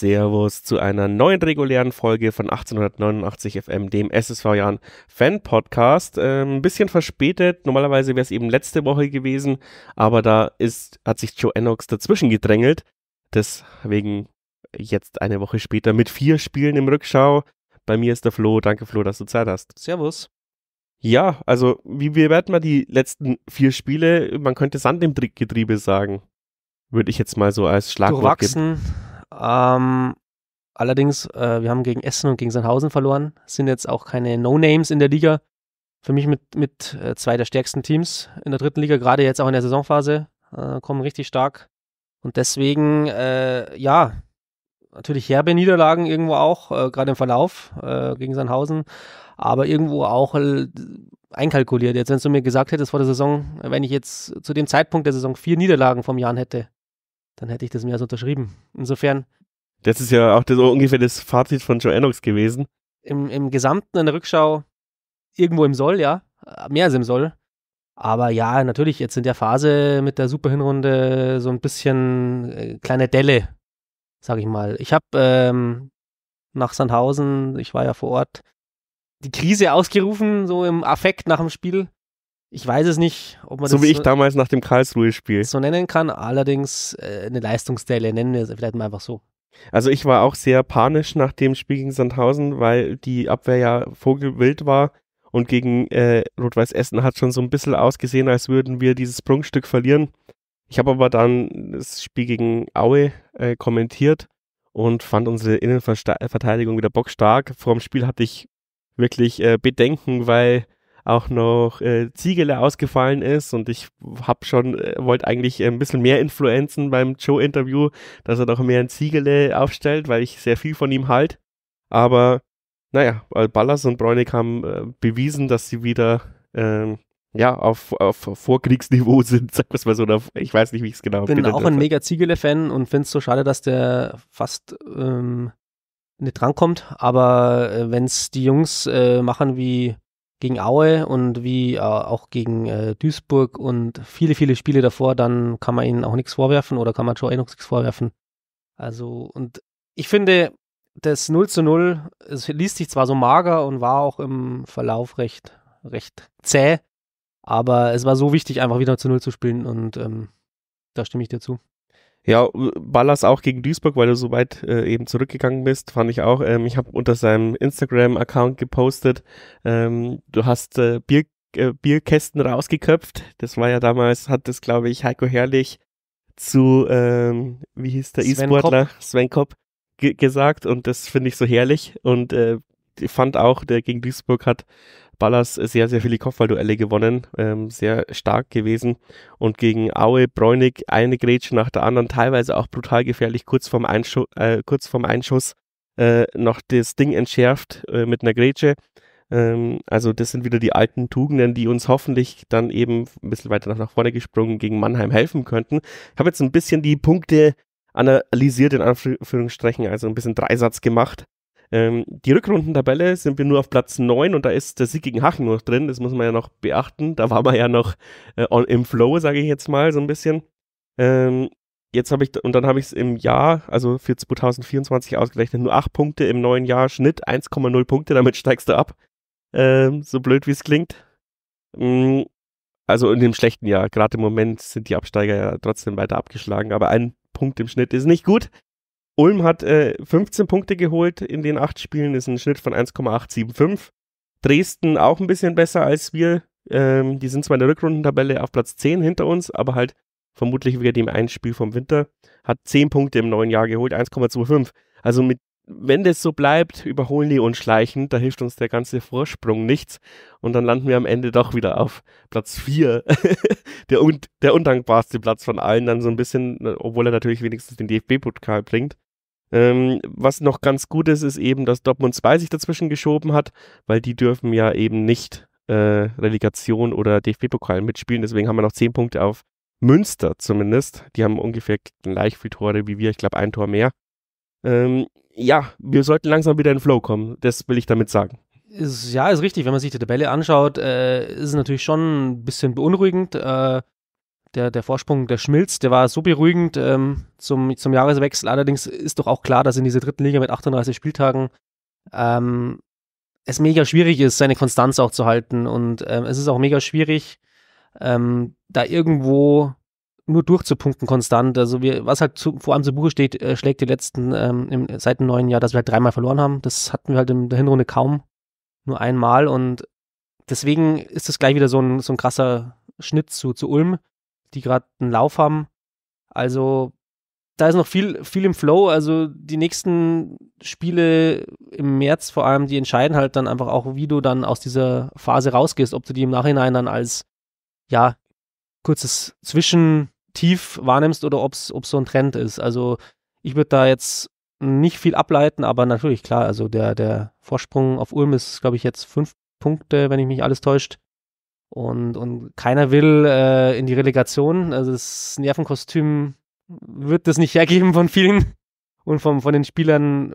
Servus zu einer neuen regulären Folge von 1889 FM, dem SSV Jahren Fan Podcast. Ähm, ein ähm, bisschen verspätet, normalerweise wäre es eben letzte Woche gewesen, aber da ist, hat sich Joe Ennox dazwischen gedrängelt. Deswegen jetzt eine Woche später mit vier Spielen im Rückschau. Bei mir ist der Flo. Danke, Flo, dass du Zeit hast. Servus. Ja, also wie bewerten wir die letzten vier Spiele? Man könnte Sand im Getriebe sagen. Würde ich jetzt mal so als Schlagwort geben. Ähm, allerdings, äh, wir haben gegen Essen und gegen Sandhausen verloren. Sind jetzt auch keine No-Names in der Liga. Für mich mit, mit äh, zwei der stärksten Teams in der dritten Liga, gerade jetzt auch in der Saisonphase, äh, kommen richtig stark. Und deswegen, äh, ja, natürlich herbe Niederlagen irgendwo auch, äh, gerade im Verlauf äh, gegen Sandhausen, aber irgendwo auch äh, einkalkuliert. Jetzt, wenn du mir gesagt hättest vor der Saison, wenn ich jetzt zu dem Zeitpunkt der Saison vier Niederlagen vom Jahr hätte, dann hätte ich das mir also unterschrieben. Insofern. Das ist ja auch so ungefähr das Fazit von Joe Ennox gewesen. Im, Im Gesamten in der Rückschau irgendwo im Soll, ja. Mehr als im Soll. Aber ja, natürlich, jetzt in der Phase mit der Super-Hinrunde so ein bisschen äh, kleine Delle, sag ich mal. Ich habe ähm, nach Sandhausen, ich war ja vor Ort, die Krise ausgerufen, so im Affekt nach dem Spiel. Ich weiß es nicht, ob man so das. So wie ich damals nach dem Karlsruhe-Spiel. So nennen kann, allerdings äh, eine Leistungsdelle, nennen wir es vielleicht mal einfach so. Also ich war auch sehr panisch nach dem Spiel gegen Sandhausen, weil die Abwehr ja vogelwild war und gegen äh, Rot-Weiß Essen hat schon so ein bisschen ausgesehen, als würden wir dieses Sprungstück verlieren. Ich habe aber dann das Spiel gegen Aue äh, kommentiert und fand unsere Innenverteidigung wieder bockstark. Vor dem Spiel hatte ich wirklich äh, Bedenken, weil auch noch äh, Ziegele ausgefallen ist und ich habe schon, äh, wollte eigentlich äh, ein bisschen mehr Influenzen beim Joe-Interview, dass er doch mehr ein Ziegele aufstellt, weil ich sehr viel von ihm halt. Aber naja, äh, Ballas und Bräunig haben äh, bewiesen, dass sie wieder ähm, ja, auf, auf Vorkriegsniveau sind, sag ich mal so. ich weiß nicht, wie ich es genau Ich bin auch ein mega Ziegele-Fan und finde es so schade, dass der fast ähm, nicht drankommt. Aber äh, wenn es die Jungs äh, machen wie gegen Aue und wie äh, auch gegen äh, Duisburg und viele, viele Spiele davor, dann kann man ihnen auch nichts vorwerfen oder kann man Joe Enox nichts vorwerfen. Also, und ich finde, das 0 zu 0, es liest sich zwar so mager und war auch im Verlauf recht, recht zäh, aber es war so wichtig, einfach wieder zu 0 zu spielen und ähm, da stimme ich dir zu. Ja, Ballas auch gegen Duisburg, weil du so weit äh, eben zurückgegangen bist, fand ich auch. Ähm, ich habe unter seinem Instagram-Account gepostet, ähm, du hast äh, Bier, äh, Bierkästen rausgeköpft. Das war ja damals, hat das, glaube ich, Heiko Herrlich zu, ähm, wie hieß der E-Sportler, Sven Kopp, gesagt und das finde ich so herrlich und äh, ich fand auch, der gegen Duisburg hat Ballas sehr, sehr viele Kopfballduelle gewonnen, ähm, sehr stark gewesen und gegen Aue, Bräunig eine Grätsche nach der anderen, teilweise auch brutal gefährlich, kurz vorm, Einschu äh, kurz vorm Einschuss äh, noch das Ding entschärft äh, mit einer Grätsche. Ähm, also das sind wieder die alten Tugenden, die uns hoffentlich dann eben ein bisschen weiter nach vorne gesprungen gegen Mannheim helfen könnten. Ich habe jetzt ein bisschen die Punkte analysiert, in Anführungsstrichen, also ein bisschen Dreisatz gemacht ähm, die Rückrundentabelle sind wir nur auf Platz 9 und da ist der Sieg gegen Hachen noch drin. Das muss man ja noch beachten. Da war man ja noch äh, on, im Flow, sage ich jetzt mal, so ein bisschen. Ähm, jetzt habe ich, und dann habe ich es im Jahr, also für 2024 ausgerechnet, nur 8 Punkte im neuen Jahr, Schnitt 1,0 Punkte, damit steigst du ab. Ähm, so blöd wie es klingt. Mhm. Also in dem schlechten Jahr. Gerade im Moment sind die Absteiger ja trotzdem weiter abgeschlagen, aber ein Punkt im Schnitt ist nicht gut. Ulm hat äh, 15 Punkte geholt in den acht Spielen, ist ein Schnitt von 1,875. Dresden auch ein bisschen besser als wir. Ähm, die sind zwar in der Rückrundentabelle auf Platz 10 hinter uns, aber halt vermutlich wegen dem einen Spiel vom Winter. Hat 10 Punkte im neuen Jahr geholt, 1,25. Also mit, wenn das so bleibt, überholen die uns schleichend. Da hilft uns der ganze Vorsprung nichts. Und dann landen wir am Ende doch wieder auf Platz 4. der, un der undankbarste Platz von allen, dann so ein bisschen, obwohl er natürlich wenigstens den DFB-Pokal bringt. Ähm, was noch ganz gut ist, ist eben, dass Dortmund 2 sich dazwischen geschoben hat, weil die dürfen ja eben nicht äh, Relegation oder DFB-Pokal mitspielen. Deswegen haben wir noch 10 Punkte auf Münster zumindest. Die haben ungefähr gleich viele Tore wie wir, ich glaube ein Tor mehr. Ähm, ja, wir sollten langsam wieder in Flow kommen. Das will ich damit sagen. Ist, ja, ist richtig. Wenn man sich die Tabelle anschaut, äh, ist es natürlich schon ein bisschen beunruhigend. Äh, der, der Vorsprung, der schmilzt, der war so beruhigend ähm, zum, zum Jahreswechsel. Allerdings ist doch auch klar, dass in dieser dritten Liga mit 38 Spieltagen ähm, es mega schwierig ist, seine Konstanz auch zu halten. Und ähm, es ist auch mega schwierig, ähm, da irgendwo nur durchzupunkten konstant. Also wir, was halt zu, vor allem zu Buche steht, äh, schlägt die letzten ähm, im, seit dem neuen Jahr, dass wir halt dreimal verloren haben. Das hatten wir halt in der Hinrunde kaum, nur einmal. Und deswegen ist das gleich wieder so ein, so ein krasser Schnitt zu, zu Ulm die gerade einen Lauf haben. Also da ist noch viel, viel im Flow. Also die nächsten Spiele im März vor allem, die entscheiden halt dann einfach auch, wie du dann aus dieser Phase rausgehst, ob du die im Nachhinein dann als ja kurzes Zwischentief wahrnimmst oder ob es so ein Trend ist. Also ich würde da jetzt nicht viel ableiten, aber natürlich klar, also der, der Vorsprung auf Ulm ist, glaube ich, jetzt fünf Punkte, wenn ich mich alles täuscht. Und, und keiner will äh, in die Relegation. Also das Nervenkostüm wird das nicht hergeben von vielen. Und vom, von den Spielern,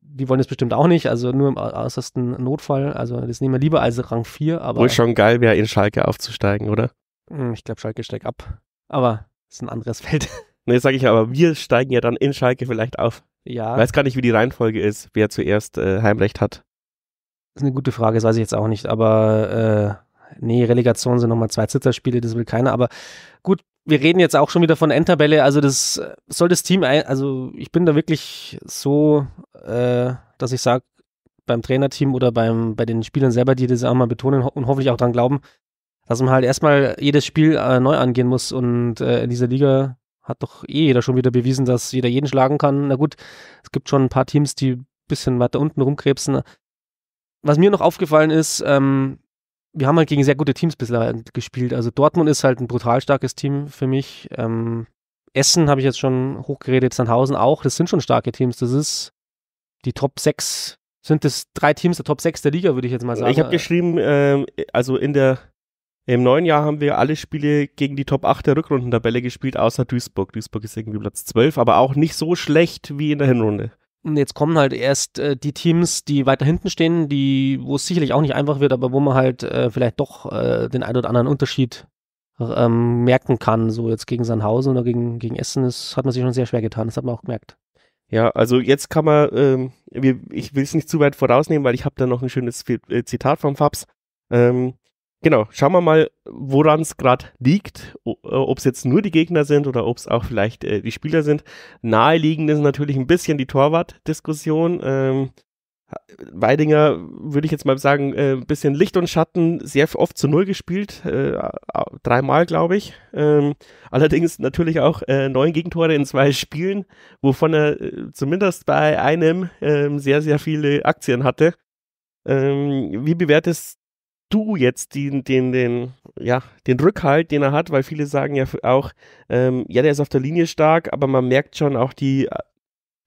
die wollen das bestimmt auch nicht. Also nur im äußersten Notfall. Also das nehmen wir lieber als Rang 4. Aber Wohl schon geil wäre, in Schalke aufzusteigen, oder? Hm, ich glaube, Schalke steigt ab. Aber ist ein anderes Feld. Nee, sage ich aber, wir steigen ja dann in Schalke vielleicht auf. Ja. Weiß gar nicht, wie die Reihenfolge ist, wer zuerst äh, Heimrecht hat. Das ist eine gute Frage, das weiß ich jetzt auch nicht, aber Äh nee, Relegation sind nochmal zwei Zitterspiele, das will keiner, aber gut, wir reden jetzt auch schon wieder von Endtabelle, also das äh, soll das Team, ein, also ich bin da wirklich so, äh, dass ich sage, beim Trainerteam oder beim, bei den Spielern selber, die das auch mal betonen und hoffentlich auch dran glauben, dass man halt erstmal jedes Spiel äh, neu angehen muss und äh, in dieser Liga hat doch eh jeder schon wieder bewiesen, dass jeder jeden schlagen kann. Na gut, es gibt schon ein paar Teams, die ein bisschen weiter unten rumkrebsen. Was mir noch aufgefallen ist, ähm, wir haben halt gegen sehr gute Teams bislang gespielt. Also Dortmund ist halt ein brutal starkes Team für mich. Ähm, Essen habe ich jetzt schon hochgeredet, Sandhausen auch. Das sind schon starke Teams. Das ist die Top 6. Sind das drei Teams der Top 6 der Liga, würde ich jetzt mal sagen. Ich habe geschrieben, ähm, also in der im neuen Jahr haben wir alle Spiele gegen die Top 8 der Rückrundentabelle gespielt, außer Duisburg. Duisburg ist irgendwie Platz 12, aber auch nicht so schlecht wie in der Hinrunde. Und jetzt kommen halt erst äh, die Teams, die weiter hinten stehen, die, wo es sicherlich auch nicht einfach wird, aber wo man halt äh, vielleicht doch äh, den ein oder anderen Unterschied ähm, merken kann. So jetzt gegen Sandhausen oder gegen, gegen Essen, das hat man sich schon sehr schwer getan, das hat man auch gemerkt. Ja, also jetzt kann man, ähm, ich will es nicht zu weit vorausnehmen, weil ich habe da noch ein schönes äh, Zitat vom Fabs. Ähm, Genau, schauen wir mal, woran es gerade liegt, äh, ob es jetzt nur die Gegner sind oder ob es auch vielleicht äh, die Spieler sind. Naheliegend ist natürlich ein bisschen die Torwart-Diskussion. Ähm, Weidinger, würde ich jetzt mal sagen, äh, ein äh, bisschen Licht und Schatten, sehr oft zu Null gespielt, äh, dreimal, glaube ich. Ähm, allerdings natürlich auch äh, neun Gegentore in zwei Spielen, wovon er äh, zumindest bei einem ähm, sehr, sehr viele Aktien hatte. Ähm, wie bewertest du jetzt den, den, den, ja, den Rückhalt, den er hat, weil viele sagen ja auch, ähm, ja, der ist auf der Linie stark, aber man merkt schon auch die, äh,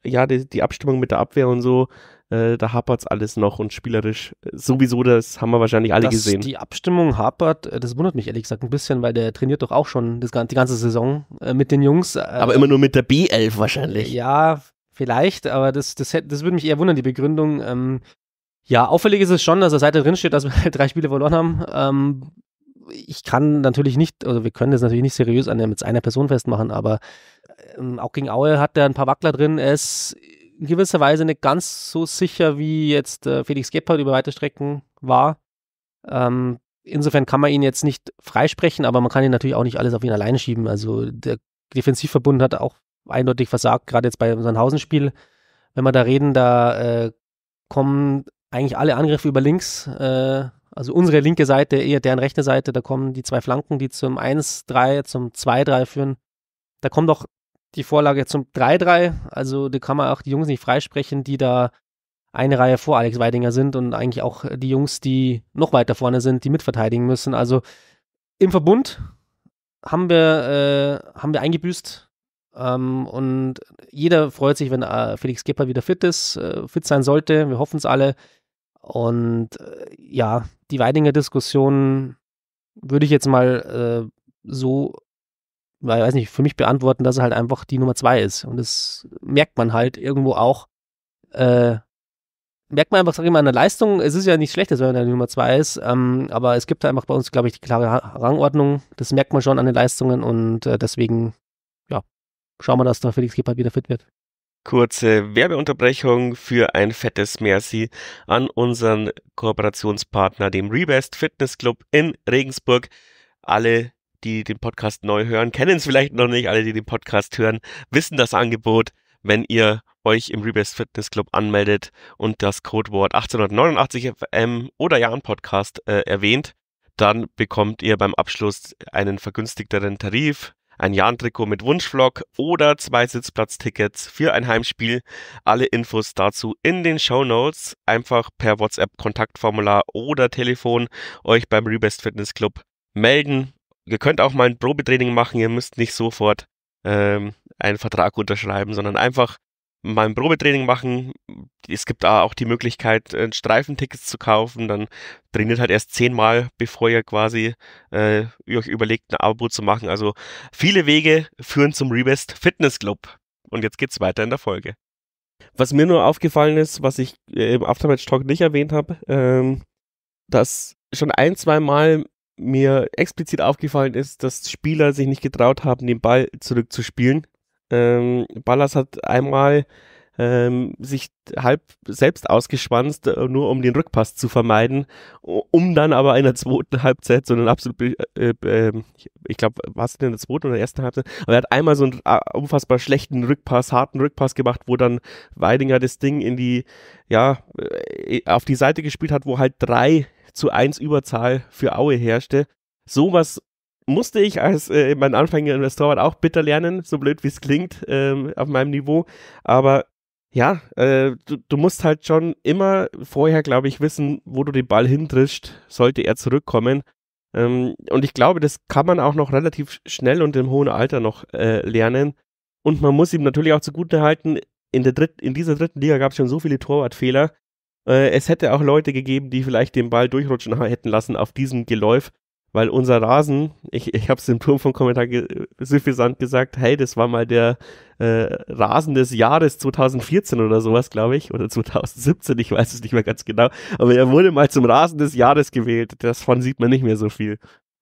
ja, die, die Abstimmung mit der Abwehr und so, äh, da hapert es alles noch und spielerisch äh, sowieso, das haben wir wahrscheinlich alle Dass gesehen. Die Abstimmung hapert, äh, das wundert mich ehrlich gesagt ein bisschen, weil der trainiert doch auch schon das, die ganze Saison mit den Jungs. aber immer nur mit der B11 wahrscheinlich. Ja, Vielleicht, aber das, das, das würde mich eher wundern, die Begründung. Ähm, ja, auffällig ist es schon, dass er Seite drin steht, dass wir halt drei Spiele verloren haben. Ähm, ich kann natürlich nicht, also wir können das natürlich nicht seriös an mit einer Person festmachen, aber ähm, auch gegen Aue hat er ein paar Wackler drin. Er ist in gewisser Weise nicht ganz so sicher, wie jetzt äh, Felix Gebhardt über weite Strecken war. Ähm, insofern kann man ihn jetzt nicht freisprechen, aber man kann ihn natürlich auch nicht alles auf ihn alleine schieben. Also der Defensivverbund hat auch eindeutig versagt, gerade jetzt bei unserem Hausenspiel. Wenn wir da reden, da äh, kommen eigentlich alle Angriffe über links, äh, also unsere linke Seite, eher deren rechte Seite, da kommen die zwei Flanken, die zum 1-3, zum 2-3 führen. Da kommt auch die Vorlage zum 3-3, also da kann man auch die Jungs nicht freisprechen, die da eine Reihe vor Alex Weidinger sind und eigentlich auch die Jungs, die noch weiter vorne sind, die mitverteidigen müssen. Also im Verbund haben wir, äh, haben wir eingebüßt ähm, und jeder freut sich, wenn äh, Felix Gepper wieder fit ist, äh, fit sein sollte. Wir hoffen es alle. Und äh, ja, die Weidinger Diskussion würde ich jetzt mal äh, so, weil, weiß nicht, für mich beantworten, dass er halt einfach die Nummer zwei ist. Und das merkt man halt irgendwo auch. Äh, merkt man einfach, sag ich mal, an der Leistung. Es ist ja nicht schlecht, dass er die Nummer zwei ist, ähm, aber es gibt da einfach bei uns, glaube ich, die klare Rangordnung. Das merkt man schon an den Leistungen und äh, deswegen, ja, schauen wir, dass da Felix Gebhardt wieder fit wird kurze Werbeunterbrechung für ein fettes Merci an unseren Kooperationspartner, dem Rebest Fitness Club in Regensburg. Alle, die den Podcast neu hören, kennen es vielleicht noch nicht. Alle, die den Podcast hören, wissen das Angebot. Wenn ihr euch im Rebest Fitness Club anmeldet und das Codewort 1889 FM oder Jahren Podcast äh, erwähnt, dann bekommt ihr beim Abschluss einen vergünstigteren Tarif ein Jahn-Trikot mit Wunschvlog oder zwei Sitzplatztickets für ein Heimspiel. Alle Infos dazu in den Show Notes. Einfach per WhatsApp-Kontaktformular oder Telefon euch beim Rebest Fitness Club melden. Ihr könnt auch mal ein Probetraining machen. Ihr müsst nicht sofort ähm, einen Vertrag unterschreiben, sondern einfach mal ein Probetraining machen. Es gibt auch die Möglichkeit, äh, Streifentickets zu kaufen. Dann trainiert halt erst zehnmal, bevor ihr quasi äh, euch überlegt, ein Abo zu machen. Also viele Wege führen zum Rebest Fitness Club. Und jetzt geht's weiter in der Folge. Was mir nur aufgefallen ist, was ich äh, im Aftermatch Talk nicht erwähnt habe, ähm, dass schon ein, zwei Mal mir explizit aufgefallen ist, dass Spieler sich nicht getraut haben, den Ball zurückzuspielen, ähm, Ballas hat einmal ähm, sich halb selbst ausgeschwanzt, äh, nur um den Rückpass zu vermeiden, um dann aber in der zweiten Halbzeit so einen absolut, äh, ähm, ich glaube, war es in der zweiten oder ersten Halbzeit, aber er hat einmal so einen unfassbar schlechten Rückpass, harten Rückpass gemacht, wo dann Weidinger das Ding in die, ja, äh, auf die Seite gespielt hat, wo halt drei zu eins Überzahl für Aue herrschte. Sowas musste ich als äh, mein Anfänger Investor auch bitter lernen, so blöd wie es klingt, ähm, auf meinem Niveau. Aber ja, äh, du, du, musst halt schon immer vorher, glaube ich, wissen, wo du den Ball hintrischst, sollte er zurückkommen. Ähm, und ich glaube, das kann man auch noch relativ schnell und im hohen Alter noch äh, lernen. Und man muss ihm natürlich auch zugutehalten, in, der dritt, in dieser dritten Liga gab es schon so viele Torwartfehler. Äh, es hätte auch Leute gegeben, die vielleicht den Ball durchrutschen hätten lassen auf diesem Geläuf weil unser Rasen, ich, ich habe es im Turm von Kommentar ge suffisant gesagt, hey, das war mal der äh, Rasen des Jahres 2014 oder sowas, glaube ich, oder 2017, ich weiß es nicht mehr ganz genau, aber er wurde mal zum Rasen des Jahres gewählt. Davon sieht man nicht mehr so viel.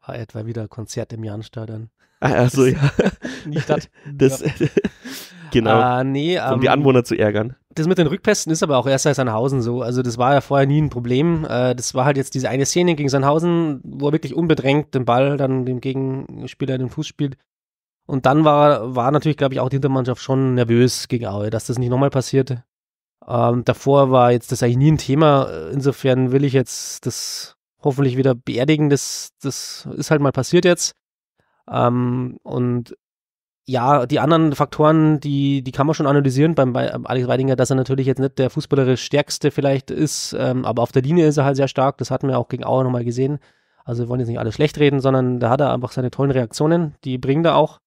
War ah, etwa wieder Konzert im Jahnstadion. Ah, Achso, ja. nicht das. das ja. genau. Ah, nee, um, um die ähm, Anwohner zu ärgern das mit den Rückpässen ist aber auch erst seit Sandhausen so. Also das war ja vorher nie ein Problem. Äh, das war halt jetzt diese eine Szene gegen Sandhausen, wo er wirklich unbedrängt den Ball dann dem Gegenspieler in den Fuß spielt. Und dann war, war natürlich, glaube ich, auch die Hintermannschaft schon nervös gegen Aue, dass das nicht nochmal passiert. Ähm, davor war jetzt das eigentlich nie ein Thema. Insofern will ich jetzt das hoffentlich wieder beerdigen. Das, das ist halt mal passiert jetzt. Ähm, und ja, die anderen Faktoren, die, die kann man schon analysieren beim, äh, Alex Weidinger, dass er natürlich jetzt nicht der fußballerisch stärkste vielleicht ist, ähm, aber auf der Linie ist er halt sehr stark, das hatten wir auch gegen Auer nochmal gesehen. Also wir wollen jetzt nicht alles schlecht reden, sondern da hat er einfach seine tollen Reaktionen, die bringt er auch.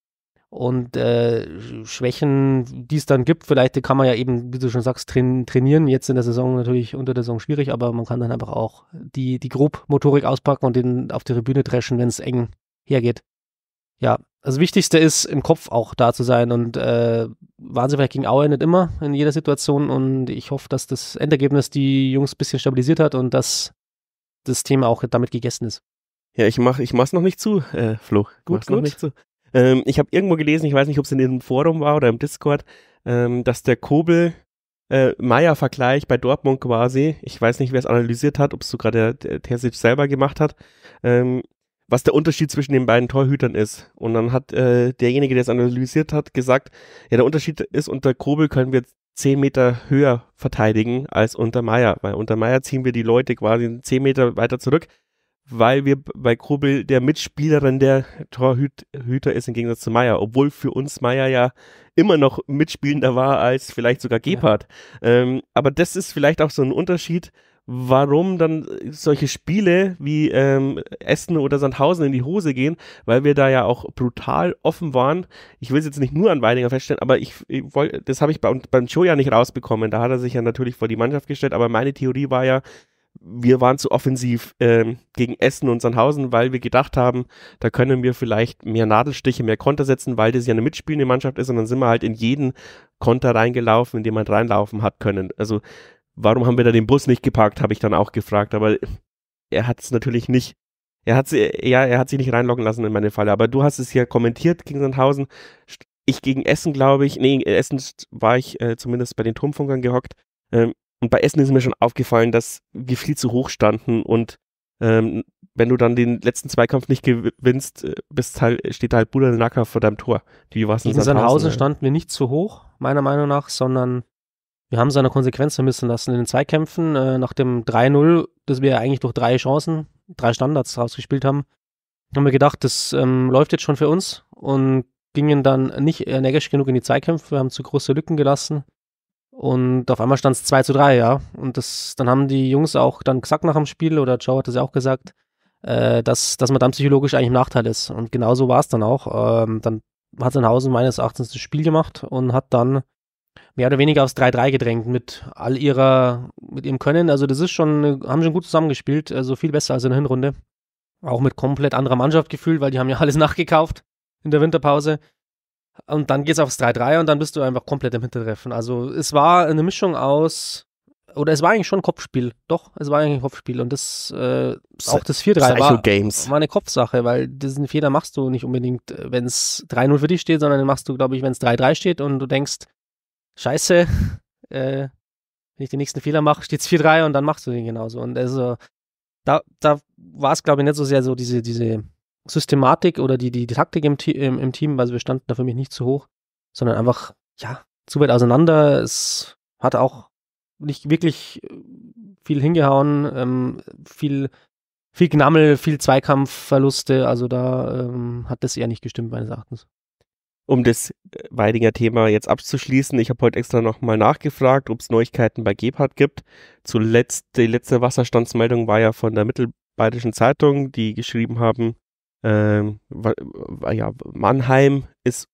Und äh, Schwächen, die es dann gibt, vielleicht die kann man ja eben, wie du schon sagst, train trainieren. Jetzt in der Saison natürlich unter der Saison schwierig, aber man kann dann einfach auch die, die Grobmotorik auspacken und den auf die Tribüne dreschen, wenn es eng hergeht. Ja, das Wichtigste ist, im Kopf auch da zu sein. Und äh, waren sie vielleicht gegen Aue nicht immer in jeder Situation. Und ich hoffe, dass das Endergebnis die Jungs ein bisschen stabilisiert hat und dass das Thema auch damit gegessen ist. Ja, ich mach, ich noch nicht zu, äh, Flo. Ich gut, gut. Noch nicht zu. Ähm, ich habe irgendwo gelesen, ich weiß nicht, ob es in dem Forum war oder im Discord, ähm, dass der Kobel äh, Meier-Vergleich bei Dortmund quasi, ich weiß nicht, wer es analysiert hat, ob es sogar der, der Terzic selber gemacht hat, ähm, was der Unterschied zwischen den beiden Torhütern ist. Und dann hat äh, derjenige, der es analysiert hat, gesagt, ja, der Unterschied ist, unter Kobel können wir zehn Meter höher verteidigen als unter Meier, weil unter Meier ziehen wir die Leute quasi zehn Meter weiter zurück, weil wir bei Kobel der Mitspielerin der Torhüter ist im Gegensatz zu Meier, obwohl für uns Meier ja immer noch mitspielender war als vielleicht sogar Gebhardt. Ja. Ähm, aber das ist vielleicht auch so ein Unterschied, warum dann solche Spiele wie ähm, Essen oder Sandhausen in die Hose gehen, weil wir da ja auch brutal offen waren. Ich will es jetzt nicht nur an Weidinger feststellen, aber ich, ich wollte, das habe ich beim, beim Joe ja nicht rausbekommen. Da hat er sich ja natürlich vor die Mannschaft gestellt, aber meine Theorie war ja, wir waren zu offensiv ähm, gegen Essen und Sandhausen, weil wir gedacht haben, da können wir vielleicht mehr Nadelstiche, mehr Konter setzen, weil das ja eine mitspielende Mannschaft ist und dann sind wir halt in jeden Konter reingelaufen, in den man reinlaufen hat können. Also warum haben wir da den Bus nicht geparkt, habe ich dann auch gefragt, aber er hat es natürlich nicht. Er hat ja, er hat sich nicht reinloggen lassen in meine Falle. Aber du hast es ja kommentiert gegen Sandhausen. Ich gegen Essen, glaube ich. Nee, äh, Essen war ich äh, zumindest bei den Turmfunkern gehockt. Ähm, und bei Essen ist mir schon aufgefallen, dass wir viel zu hoch standen und ähm, wenn du dann den letzten Zweikampf nicht gewinnst, äh, bist halt, steht halt Buda Nacker vor deinem Tor. Wie war es in Sandhausen? Sandhausen äh? standen wir nicht zu hoch, meiner Meinung nach, sondern wir haben seine Konsequenz vermissen lassen in den Zweikämpfen. Äh, nach dem 3-0, das wir ja eigentlich durch drei Chancen, drei Standards rausgespielt haben, haben wir gedacht, das ähm, läuft jetzt schon für uns und gingen dann nicht energisch genug in die Zweikämpfe, wir haben zu große Lücken gelassen. Und auf einmal stand es 2 zu 3, ja. Und das, dann haben die Jungs auch dann gesagt nach dem Spiel, oder Joe hat das ja auch gesagt, äh, dass, dass man dann psychologisch eigentlich im Nachteil ist. Und genauso war es dann auch. Ähm, dann hat Sandhausen meines Erachtens das Spiel gemacht und hat dann mehr oder weniger aufs 3-3 gedrängt mit all ihrer, mit ihrem Können. Also das ist schon, haben schon gut zusammengespielt, also viel besser als in der Hinrunde. Auch mit komplett anderer Mannschaft gefühlt, weil die haben ja alles nachgekauft in der Winterpause. Und dann geht's aufs 3-3 und dann bist du einfach komplett im Hintertreffen. Also es war eine Mischung aus, oder es war eigentlich schon ein Kopfspiel. Doch, es war eigentlich ein Kopfspiel. Und das, äh, auch das 4-3 war, Games. war eine Kopfsache, weil diesen Fehler machst du nicht unbedingt, wenn es 3-0 für dich steht, sondern den machst du, glaube ich, wenn es 3-3 steht und du denkst, scheiße, äh, wenn ich den nächsten Fehler mache, steht es 4-3 und dann machst du den genauso. Und also da, da war es, glaube ich, nicht so sehr so diese, diese Systematik oder die, die, die Taktik im, im, im, Team, also wir standen da für mich nicht zu hoch, sondern einfach, ja, zu weit auseinander. Es hat auch nicht wirklich äh, viel hingehauen, ähm, viel, viel Gnammel, viel Zweikampfverluste, also da ähm, hat das eher nicht gestimmt, meines Erachtens um das äh, Weidinger Thema jetzt abzuschließen, ich habe heute extra nochmal nachgefragt, ob es Neuigkeiten bei Gebhardt gibt. Zuletzt, die letzte Wasserstandsmeldung war ja von der Mittelbayerischen Zeitung, die geschrieben haben, äh, ja, Mannheim ist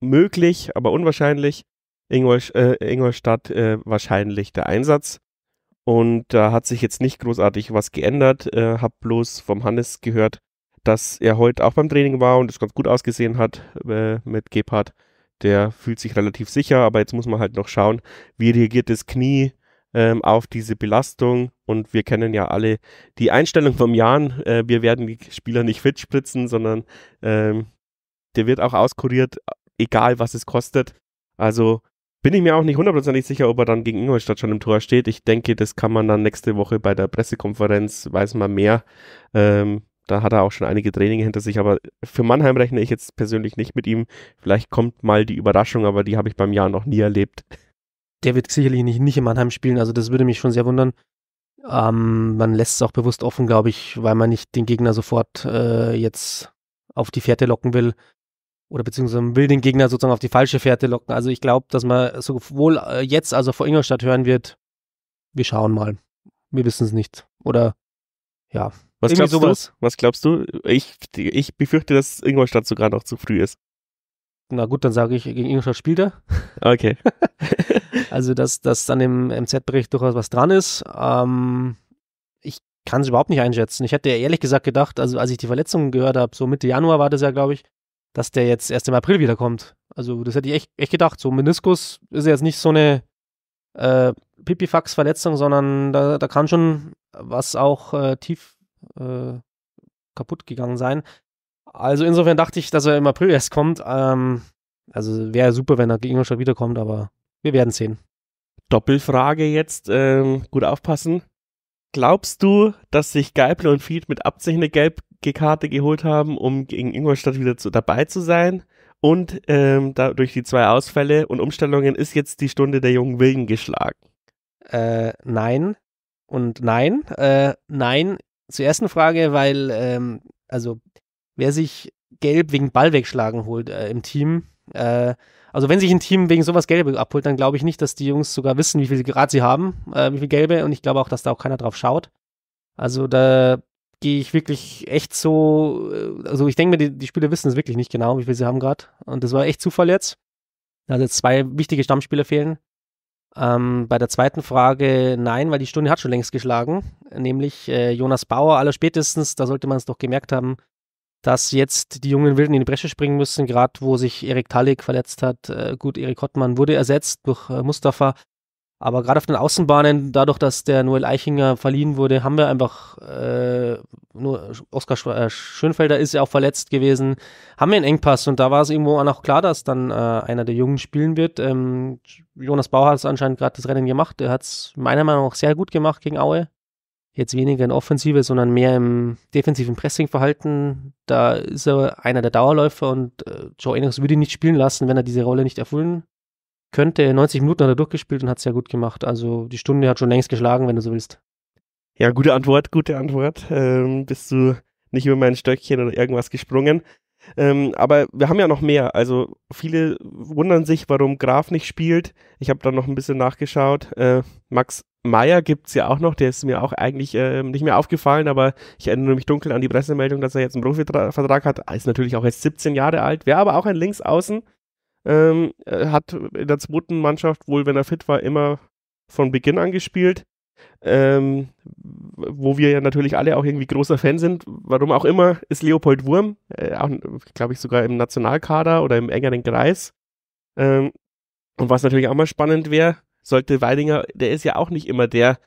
möglich, aber unwahrscheinlich. Ingolstadt, äh, Ingolstadt äh, wahrscheinlich der Einsatz. Und da hat sich jetzt nicht großartig was geändert. Äh, hab bloß vom Hannes gehört, dass er heute auch beim Training war und es ganz gut ausgesehen hat äh, mit Gebhardt. Der fühlt sich relativ sicher, aber jetzt muss man halt noch schauen, wie reagiert das Knie ähm, auf diese Belastung. Und wir kennen ja alle die Einstellung vom Jan. Äh, wir werden die Spieler nicht fit spritzen, sondern ähm, der wird auch auskuriert, egal was es kostet. Also bin ich mir auch nicht hundertprozentig sicher, ob er dann gegen Ingolstadt schon im Tor steht. Ich denke, das kann man dann nächste Woche bei der Pressekonferenz, weiß man mehr. Ähm, da hat er auch schon einige Trainings hinter sich, aber für Mannheim rechne ich jetzt persönlich nicht mit ihm. Vielleicht kommt mal die Überraschung, aber die habe ich beim Jahr noch nie erlebt. Der wird sicherlich nicht, nicht in Mannheim spielen, also das würde mich schon sehr wundern. Ähm, man lässt es auch bewusst offen, glaube ich, weil man nicht den Gegner sofort äh, jetzt auf die Fährte locken will oder beziehungsweise will den Gegner sozusagen auf die falsche Fährte locken. Also ich glaube, dass man sowohl äh, jetzt also vor Ingolstadt hören wird, wir schauen mal. Wir wissen es nicht. Oder ja, was glaubst sowas. du? Was glaubst du? Ich, ich befürchte, dass Ingolstadt sogar noch zu früh ist. Na gut, dann sage ich, gegen Ingolstadt spielt er. Okay. also, dass, dass an dem MZ-Bericht durchaus was dran ist. Ähm, ich kann es überhaupt nicht einschätzen. Ich hätte ehrlich gesagt gedacht, also als ich die Verletzungen gehört habe, so Mitte Januar war das ja, glaube ich, dass der jetzt erst im April wiederkommt. Also, das hätte ich echt, echt gedacht. So, Meniskus ist jetzt nicht so eine äh, Pipifax-Verletzung, sondern da, da kann schon was auch äh, tief äh, kaputt gegangen sein. Also insofern dachte ich, dass er im April erst kommt. Ähm, also wäre super, wenn er gegen Ingolstadt wiederkommt, aber wir werden sehen. Doppelfrage jetzt, ähm, gut aufpassen. Glaubst du, dass sich Geipel und Fied mit Absicht eine gelbe Karte geholt haben, um gegen Ingolstadt wieder zu, dabei zu sein? Und ähm, da, durch die zwei Ausfälle und Umstellungen ist jetzt die Stunde der jungen Willen geschlagen? Äh, nein und nein. Äh, nein zur ersten Frage, weil, ähm, also, wer sich gelb wegen Ball wegschlagen holt äh, im Team, äh, also wenn sich ein Team wegen sowas Gelbe abholt, dann glaube ich nicht, dass die Jungs sogar wissen, wie viel Grad sie haben, äh, wie viel Gelbe. Und ich glaube auch, dass da auch keiner drauf schaut. Also da gehe ich wirklich echt so, äh, also ich denke mir, die, die Spieler wissen es wirklich nicht genau, wie viel sie haben gerade. Und das war echt Zufall jetzt. also jetzt zwei wichtige Stammspieler fehlen. Ähm, bei der zweiten Frage nein, weil die Stunde hat schon längst geschlagen, nämlich äh, Jonas Bauer. Aller spätestens, da sollte man es doch gemerkt haben, dass jetzt die jungen Wilden in die Bresche springen müssen, gerade wo sich Erik Talik verletzt hat. Äh, gut, Erik Hottmann wurde ersetzt durch äh, Mustafa, aber gerade auf den Außenbahnen, dadurch, dass der Noel Eichinger verliehen wurde, haben wir einfach, äh, nur Oskar äh, Schönfelder ist ja auch verletzt gewesen, haben wir einen Engpass und da war es irgendwo auch klar, dass dann äh, einer der Jungen spielen wird. Ähm, Jonas Bauer hat es anscheinend gerade das Rennen gemacht, er hat es meiner Meinung nach sehr gut gemacht gegen Aue. Jetzt weniger in Offensive, sondern mehr im defensiven Pressingverhalten. Da ist er einer der Dauerläufer und äh, Joe Enos würde ihn nicht spielen lassen, wenn er diese Rolle nicht erfüllen könnte. 90 Minuten hat er durchgespielt und hat es ja gut gemacht. Also die Stunde hat schon längst geschlagen, wenn du so willst. Ja, gute Antwort, gute Antwort. Ähm, bist du nicht über mein Stöckchen oder irgendwas gesprungen? Ähm, aber wir haben ja noch mehr. Also viele wundern sich, warum Graf nicht spielt. Ich habe da noch ein bisschen nachgeschaut. Äh, Max Meyer gibt es ja auch noch, der ist mir auch eigentlich äh, nicht mehr aufgefallen, aber ich erinnere mich dunkel an die Pressemeldung, dass er jetzt einen Profivertrag hat. Ist natürlich auch erst 17 Jahre alt, wäre aber auch ein Linksaußen. Ähm, äh, hat in der zweiten Mannschaft wohl, wenn er fit war, immer von Beginn an gespielt. Ähm, wo wir ja natürlich alle auch irgendwie großer Fan sind. Warum auch immer ist Leopold Wurm, äh, glaube ich sogar im Nationalkader oder im engeren Kreis. Ähm, und was natürlich auch mal spannend wäre, sollte Weidinger, der ist ja auch nicht immer der,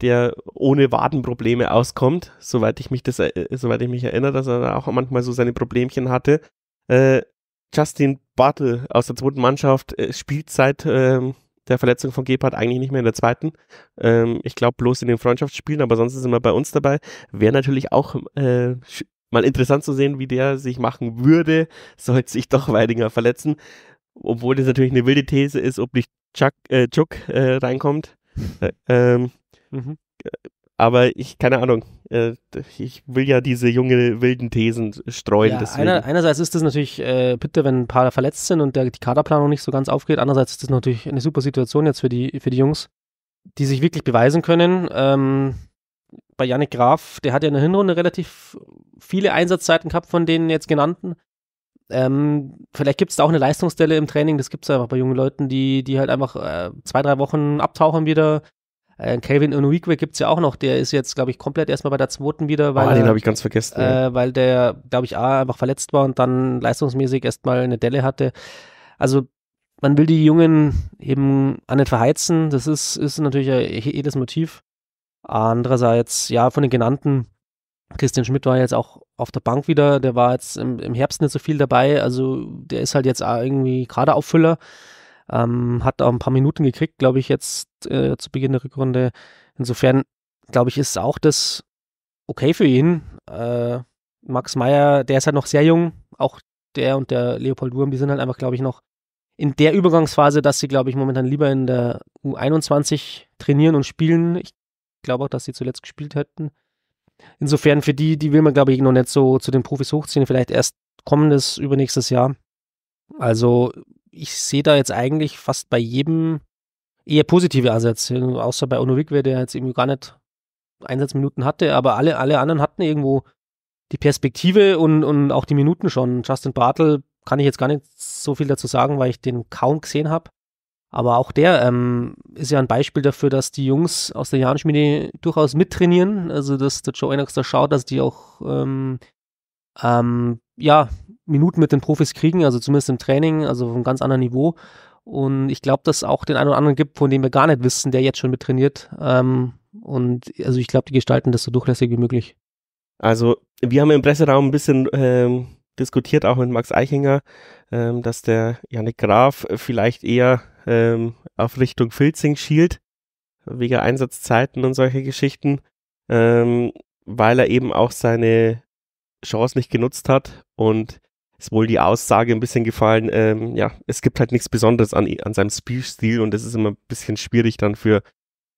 der ohne Wadenprobleme auskommt, soweit ich mich das, äh, soweit ich mich erinnere, dass er da auch manchmal so seine Problemchen hatte. Äh, Justin Bartel aus der zweiten Mannschaft äh, spielt seit ähm, der Verletzung von Gebhardt eigentlich nicht mehr in der zweiten. Ähm, ich glaube bloß in den Freundschaftsspielen, aber sonst ist immer bei uns dabei. Wäre natürlich auch äh, mal interessant zu sehen, wie der sich machen würde, sollte sich doch Weidinger verletzen. Obwohl das natürlich eine wilde These ist, ob nicht Chuck, äh, Chuck äh, reinkommt. Äh, ähm, mhm. Äh, aber ich, keine Ahnung, äh, ich will ja diese junge wilden Thesen streuen. Ja, einer, einerseits ist es natürlich äh, bitte, wenn ein paar verletzt sind und der, die Kaderplanung nicht so ganz aufgeht. Andererseits ist das natürlich eine super Situation jetzt für die, für die Jungs, die sich wirklich beweisen können. Ähm, bei Yannick Graf, der hat ja in der Hinrunde relativ viele Einsatzzeiten gehabt von den jetzt genannten. Ähm, vielleicht gibt es da auch eine Leistungsstelle im Training, das gibt es einfach bei jungen Leuten, die, die halt einfach äh, zwei, drei Wochen abtauchen wieder, äh, Calvin gibt es ja auch noch, der ist jetzt, glaube ich, komplett erstmal bei der zweiten wieder. Oh, weil, ah, den habe ich ganz vergessen. Äh, weil der, glaube ich, A, einfach verletzt war und dann leistungsmäßig erstmal eine Delle hatte. Also man will die Jungen eben an nicht verheizen, das ist, ist natürlich eh, eh das Motiv. Andererseits, ja, von den genannten, Christian Schmidt war jetzt auch auf der Bank wieder, der war jetzt im, im Herbst nicht so viel dabei, also der ist halt jetzt irgendwie gerade Auffüller. Ähm, hat auch ein paar Minuten gekriegt, glaube ich, jetzt äh, zu Beginn der Rückrunde. Insofern, glaube ich, ist auch das okay für ihn. Äh, Max Meyer, der ist halt noch sehr jung. Auch der und der Leopold Wurm, die sind halt einfach, glaube ich, noch in der Übergangsphase, dass sie, glaube ich, momentan lieber in der U21 trainieren und spielen. Ich glaube auch, dass sie zuletzt gespielt hätten. Insofern für die, die will man, glaube ich, noch nicht so zu den Profis hochziehen, vielleicht erst kommendes, übernächstes Jahr. Also ich sehe da jetzt eigentlich fast bei jedem eher positive Ansätze, außer bei Ono Wigwe, der jetzt irgendwie gar nicht Einsatzminuten hatte, aber alle, alle anderen hatten irgendwo die Perspektive und, und auch die Minuten schon. Justin Bartel kann ich jetzt gar nicht so viel dazu sagen, weil ich den kaum gesehen habe. Aber auch der ähm, ist ja ein Beispiel dafür, dass die Jungs aus der Jahrenschmiede durchaus mittrainieren. Also, dass der Joe Enox da schaut, dass die auch ähm, ähm, ja, Minuten mit den Profis kriegen, also zumindest im Training, also auf einem ganz anderen Niveau. Und ich glaube, dass es auch den einen oder anderen gibt, von dem wir gar nicht wissen, der jetzt schon mit trainiert. Ähm, und also ich glaube, die gestalten das so durchlässig wie möglich. Also wir haben im Presseraum ein bisschen ähm, diskutiert, auch mit Max Eichinger, ähm, dass der Janik Graf vielleicht eher ähm, auf Richtung Filzing schielt, wegen Einsatzzeiten und solche Geschichten, ähm, weil er eben auch seine Chance nicht genutzt hat und ist wohl die Aussage ein bisschen gefallen, ähm, ja, es gibt halt nichts Besonderes an, an seinem Spielstil und es ist immer ein bisschen schwierig dann für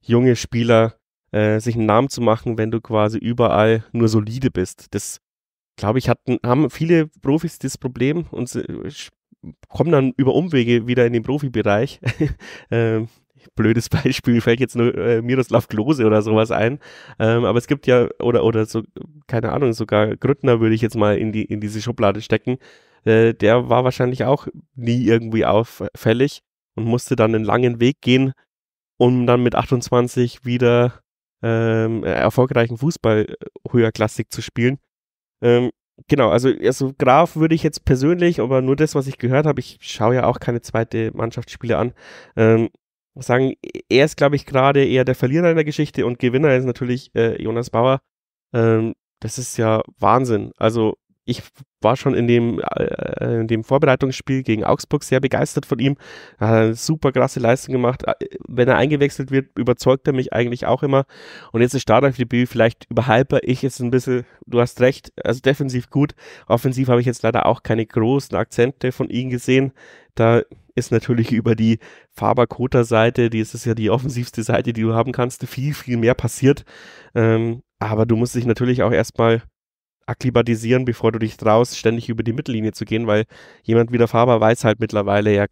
junge Spieler, äh, sich einen Namen zu machen, wenn du quasi überall nur solide bist. Das, glaube ich, hatten, haben viele Profis das Problem und äh, kommen dann über Umwege wieder in den Profibereich. ähm, blödes Beispiel fällt jetzt nur äh, Miroslav Klose oder sowas ein. Ähm, aber es gibt ja, oder, oder so, keine Ahnung, sogar Grüttner würde ich jetzt mal in, die, in diese Schublade stecken. Äh, der war wahrscheinlich auch nie irgendwie auffällig und musste dann einen langen Weg gehen, um dann mit 28 wieder ähm, erfolgreichen Fußball äh, höherklassig zu spielen. Ähm, genau, also, also Graf würde ich jetzt persönlich, aber nur das, was ich gehört habe, ich schaue ja auch keine zweite Mannschaftsspiele an, ähm, muss sagen, er ist, glaube ich, gerade eher der Verlierer in der Geschichte und Gewinner ist natürlich äh, Jonas Bauer. Ähm, das ist ja Wahnsinn. Also ich war schon in dem, äh, in dem Vorbereitungsspiel gegen Augsburg sehr begeistert von ihm. Er hat eine super krasse Leistung gemacht. Äh, wenn er eingewechselt wird, überzeugt er mich eigentlich auch immer. Und jetzt ist Startelf-Debüt vielleicht überhalper ich jetzt ein bisschen, du hast recht, also defensiv gut. Offensiv habe ich jetzt leider auch keine großen Akzente von ihm gesehen. Da ist natürlich über die Faber-Kota-Seite, die ist es ja die offensivste Seite, die du haben kannst, viel, viel mehr passiert. Ähm, aber du musst dich natürlich auch erstmal akklimatisieren, bevor du dich traust, ständig über die Mittellinie zu gehen, weil jemand wie der Faber weiß halt mittlerweile, er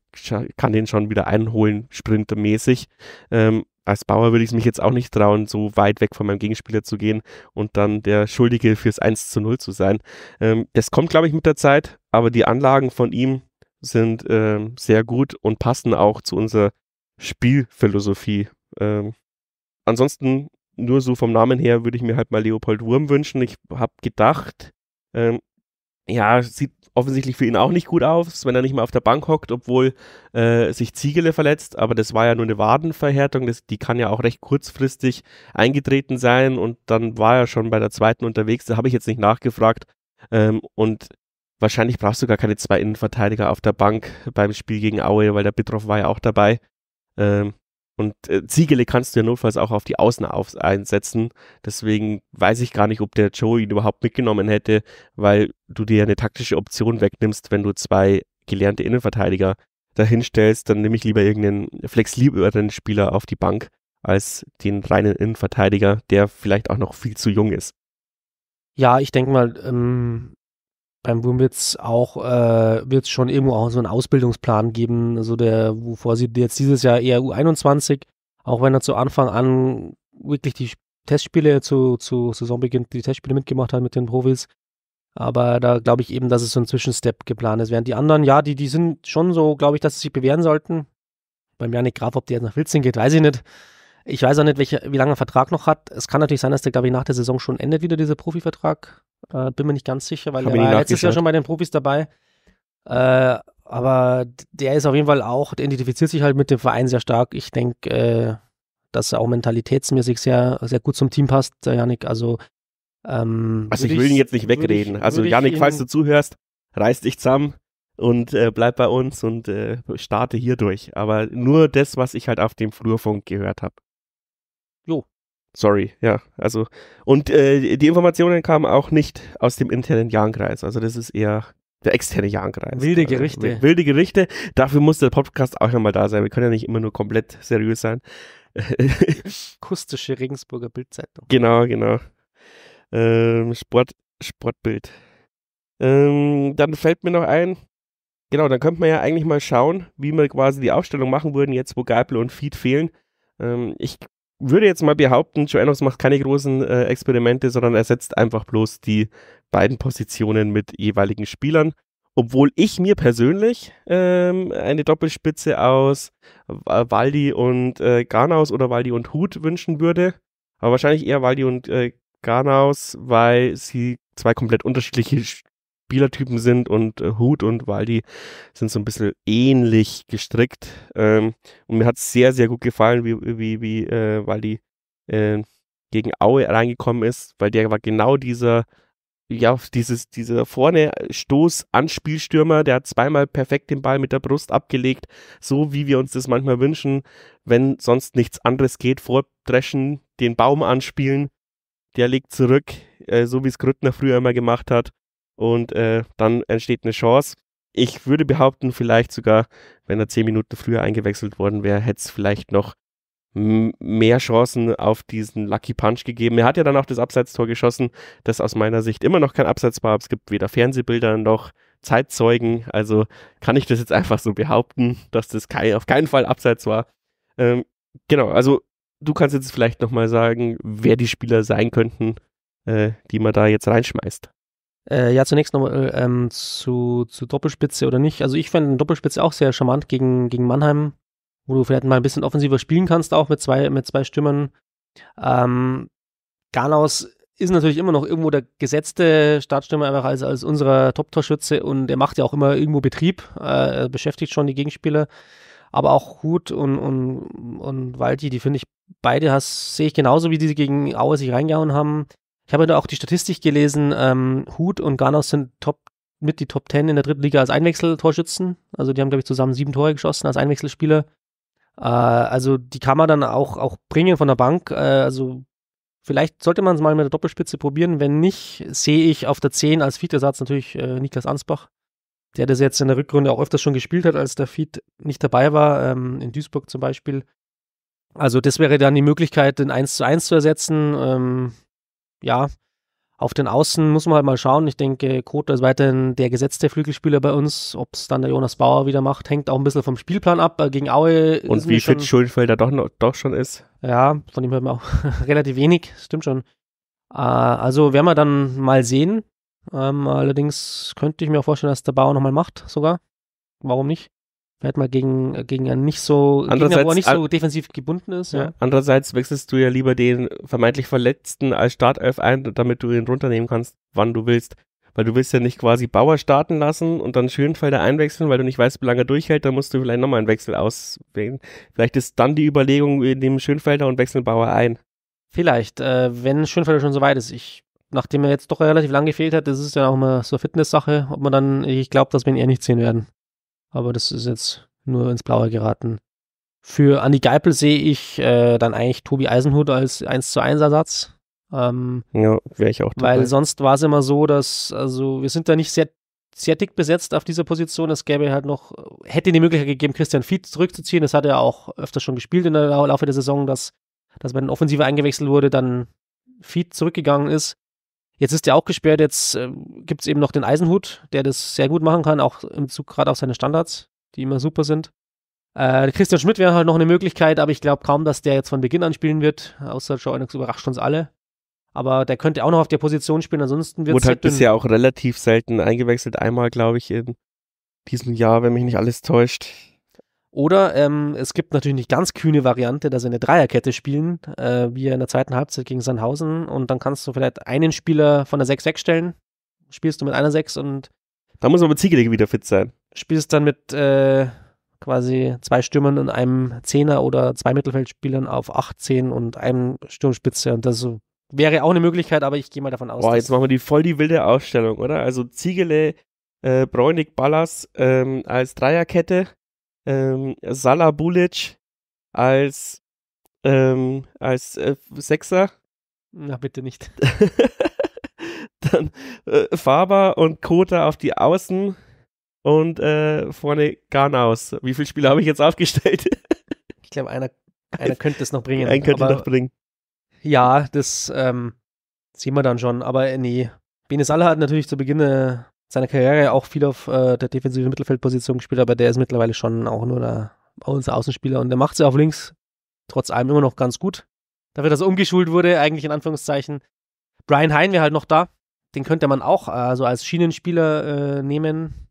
kann den schon wieder einholen, sprintmäßig. Ähm, als Bauer würde ich es mich jetzt auch nicht trauen, so weit weg von meinem Gegenspieler zu gehen und dann der Schuldige fürs 1 zu 0 zu sein. Ähm, das kommt, glaube ich, mit der Zeit, aber die Anlagen von ihm, sind ähm, sehr gut und passen auch zu unserer Spielphilosophie. Ähm, ansonsten, nur so vom Namen her, würde ich mir halt mal Leopold Wurm wünschen. Ich habe gedacht, ähm, ja, sieht offensichtlich für ihn auch nicht gut aus, wenn er nicht mal auf der Bank hockt, obwohl äh, sich Ziegele verletzt. Aber das war ja nur eine Wadenverhärtung, das, die kann ja auch recht kurzfristig eingetreten sein. Und dann war er schon bei der zweiten unterwegs, da habe ich jetzt nicht nachgefragt. Ähm, und Wahrscheinlich brauchst du gar keine zwei Innenverteidiger auf der Bank beim Spiel gegen Aue, weil der Bitroff war ja auch dabei. Ähm, und äh, Ziegele kannst du ja notfalls auch auf die Außen auf einsetzen. Deswegen weiß ich gar nicht, ob der Joe ihn überhaupt mitgenommen hätte, weil du dir eine taktische Option wegnimmst, wenn du zwei gelernte Innenverteidiger dahinstellst. Dann nehme ich lieber irgendeinen flexibleren Spieler auf die Bank als den reinen Innenverteidiger, der vielleicht auch noch viel zu jung ist. Ja, ich denke mal, ähm, beim Boom wird es auch äh, wird's schon irgendwo auch so einen Ausbildungsplan geben, also der, wovor sie jetzt dieses Jahr eher U21, auch wenn er zu Anfang an wirklich die Testspiele zu, zu Saisonbeginn, die Testspiele mitgemacht hat mit den Profis. Aber da glaube ich eben, dass es so ein Zwischenstep geplant ist. Während die anderen, ja, die, die sind schon so, glaube ich, dass sie sich bewähren sollten. Beim Janik Graf, ob der jetzt nach Wilzing geht, weiß ich nicht. Ich weiß auch nicht, welche, wie lange der Vertrag noch hat. Es kann natürlich sein, dass der, glaube ich, nach der Saison schon endet wieder, dieser Profivertrag. Äh, bin mir nicht ganz sicher, weil Hab er war letztes Jahr schon bei den Profis dabei. Äh, aber der ist auf jeden Fall auch, der identifiziert sich halt mit dem Verein sehr stark. Ich denke, äh, dass er auch mentalitätsmäßig sehr, sehr gut zum Team passt, der Janik. Also, ähm, also ich will ich, ihn jetzt nicht wegreden. Also ich, also Janik, falls du zuhörst, reiß dich zusammen und äh, bleib bei uns und äh, starte hier durch. Aber nur das, was ich halt auf dem Flurfunk gehört habe. Jo. Sorry, ja. Also, und äh, die Informationen kamen auch nicht aus dem internen Jahnkreis. Also, das ist eher der externe Jahnkreis. Wilde also, Gerichte. Also, wilde Gerichte. Dafür muss der Podcast auch nochmal da sein. Wir können ja nicht immer nur komplett seriös sein. Akustische Regensburger Bildzeitung. Genau, genau. Ähm, Sport, Sportbild. Ähm, dann fällt mir noch ein, genau, dann könnte man ja eigentlich mal schauen, wie wir quasi die Aufstellung machen würden, jetzt wo Geipel und Feed fehlen. Ähm, ich würde jetzt mal behaupten, Joannos macht keine großen äh, Experimente, sondern ersetzt einfach bloß die beiden Positionen mit jeweiligen Spielern. Obwohl ich mir persönlich ähm, eine Doppelspitze aus äh, Waldi und äh, Garnaus oder Waldi und Hut wünschen würde. Aber wahrscheinlich eher Waldi und äh, Garnaus, weil sie zwei komplett unterschiedliche Spielertypen sind und äh, Hut und Waldi sind so ein bisschen ähnlich gestrickt. Ähm, und mir hat es sehr, sehr gut gefallen, wie, wie, wie äh, Waldi äh, gegen Aue reingekommen ist, weil der war genau dieser, ja, dieses, dieser vorne äh, Stoß an Spielstürmer, der hat zweimal perfekt den Ball mit der Brust abgelegt, so wie wir uns das manchmal wünschen, wenn sonst nichts anderes geht, vordreschen, den Baum anspielen, der legt zurück, äh, so wie es Grüttner früher immer gemacht hat und äh, dann entsteht eine Chance. Ich würde behaupten, vielleicht sogar, wenn er zehn Minuten früher eingewechselt worden wäre, hätte es vielleicht noch mehr Chancen auf diesen Lucky Punch gegeben. Er hat ja dann auch das Abseitstor geschossen, das aus meiner Sicht immer noch kein Abseits war. Es gibt weder Fernsehbilder noch Zeitzeugen. Also kann ich das jetzt einfach so behaupten, dass das kein, auf keinen Fall Abseits war. Ähm, genau, also du kannst jetzt vielleicht nochmal sagen, wer die Spieler sein könnten, äh, die man da jetzt reinschmeißt. Äh, ja, zunächst nochmal äh, ähm, zu, zu Doppelspitze oder nicht. Also ich fand Doppelspitze auch sehr charmant gegen, gegen Mannheim, wo du vielleicht mal ein bisschen offensiver spielen kannst, auch mit zwei, mit zwei Stürmern. Ähm, Ganaus ist natürlich immer noch irgendwo der gesetzte Startstürmer einfach als, als unserer Top-Torschütze und er macht ja auch immer irgendwo Betrieb, äh, er beschäftigt schon die Gegenspieler. Aber auch Hut und, und, und Waldi, die finde ich beide sehe ich genauso, wie die gegen Aue sich reingehauen haben. Ich habe da auch die Statistik gelesen, ähm, Hut und Garnos sind top, mit die Top 10 in der dritten Liga als Einwechseltorschützen. Also die haben, glaube ich, zusammen sieben Tore geschossen als Einwechselspieler. Äh, also die kann man dann auch, auch bringen von der Bank. Äh, also vielleicht sollte man es mal mit der Doppelspitze probieren. Wenn nicht, sehe ich auf der 10 als Vietersatz natürlich äh, Niklas Ansbach, der das jetzt in der Rückrunde auch öfters schon gespielt hat, als der Feed nicht dabei war, ähm, in Duisburg zum Beispiel. Also das wäre dann die Möglichkeit, den 1 zu 1 zu ersetzen. Ähm, ja, auf den Außen muss man halt mal schauen. Ich denke, Kota ist weiterhin der gesetzte Flügelspieler bei uns. Ob es dann der Jonas Bauer wieder macht, hängt auch ein bisschen vom Spielplan ab. Äh, gegen Aue. Und wie fit Schulfelder doch, noch, doch schon ist. Ja, von ihm hört man auch relativ wenig. Stimmt schon. Äh, also werden wir dann mal sehen. Ähm, allerdings könnte ich mir auch vorstellen, dass der Bauer nochmal macht sogar. Warum nicht? Vielleicht mal gegen, äh, gegen einen nicht so, Gegner, wo er nicht so defensiv gebunden ist. Ja. Andererseits wechselst du ja lieber den vermeintlich Verletzten als Startelf ein, damit du ihn runternehmen kannst, wann du willst. Weil du willst ja nicht quasi Bauer starten lassen und dann Schönfelder einwechseln, weil du nicht weißt, wie lange er durchhält, dann musst du vielleicht nochmal einen Wechsel auswählen. Vielleicht ist dann die Überlegung, wir nehmen Schönfelder und wechseln Bauer ein. Vielleicht, äh, wenn Schönfelder schon so weit ist. Ich nachdem er jetzt doch relativ lange gefehlt hat, das ist ja auch immer so eine Fitness-Sache, ob man dann, ich glaube, dass wir ihn eher nicht sehen werden. Aber das ist jetzt nur ins Blaue geraten. Für Andy Geipel sehe ich äh, dann eigentlich Tobi Eisenhut als 1 zu 1 Ersatz. Ähm, ja, wäre ich auch dabei. Weil sonst war es immer so, dass, also wir sind da nicht sehr, sehr dick besetzt auf dieser Position. Es gäbe halt noch, hätte die Möglichkeit gegeben, Christian Fied zurückzuziehen. Das hat er auch öfter schon gespielt in der Laufe der Saison, dass, dass wenn ein Offensive eingewechselt wurde, dann Fied zurückgegangen ist. Jetzt ist er auch gesperrt, jetzt äh, gibt es eben noch den Eisenhut, der das sehr gut machen kann, auch im Zug gerade auf seine Standards, die immer super sind. Äh, Christian Schmidt wäre halt noch eine Möglichkeit, aber ich glaube kaum, dass der jetzt von Beginn an spielen wird, außer Joinux überrascht uns alle. Aber der könnte auch noch auf der Position spielen, ansonsten wird es. Wurde halt, halt bisher auch relativ selten eingewechselt, einmal, glaube ich, in diesem Jahr, wenn mich nicht alles täuscht. Oder ähm, es gibt natürlich eine ganz kühne Variante, dass sie eine Dreierkette spielen, äh, wie in der zweiten Halbzeit gegen Sandhausen. Und dann kannst du vielleicht einen Spieler von der 6 wegstellen, spielst du mit einer 6 und. Da muss man mit Ziegelig wieder fit sein. Spielst dann mit äh, quasi zwei Stürmern und einem Zehner oder zwei Mittelfeldspielern auf 18 und einem Sturmspitze. Und das so wäre auch eine Möglichkeit, aber ich gehe mal davon aus. Boah, jetzt machen wir die voll die wilde Ausstellung, oder? Also Ziegele, äh, Bräunig, Ballas ähm, als Dreierkette ähm, Salah Bulic als, ähm, als äh, Sechser. Na, bitte nicht. Dann äh, Faber und Kota auf die Außen und äh, vorne Garnaus. Wie viele Spiele habe ich jetzt aufgestellt? ich glaube, einer, einer könnte es noch bringen. Einen könnte noch bringen. Ja, das ähm, sehen wir dann schon, aber äh, nee. Bene Salah hat natürlich zu Beginn eine äh, seiner Karriere auch viel auf äh, der defensiven Mittelfeldposition gespielt, aber der ist mittlerweile schon auch nur der, unser Außenspieler und der macht sie auf links trotz allem immer noch ganz gut. Dafür, dass er umgeschult wurde, eigentlich in Anführungszeichen. Brian Hein wäre halt noch da. Den könnte man auch also als Schienenspieler äh, nehmen.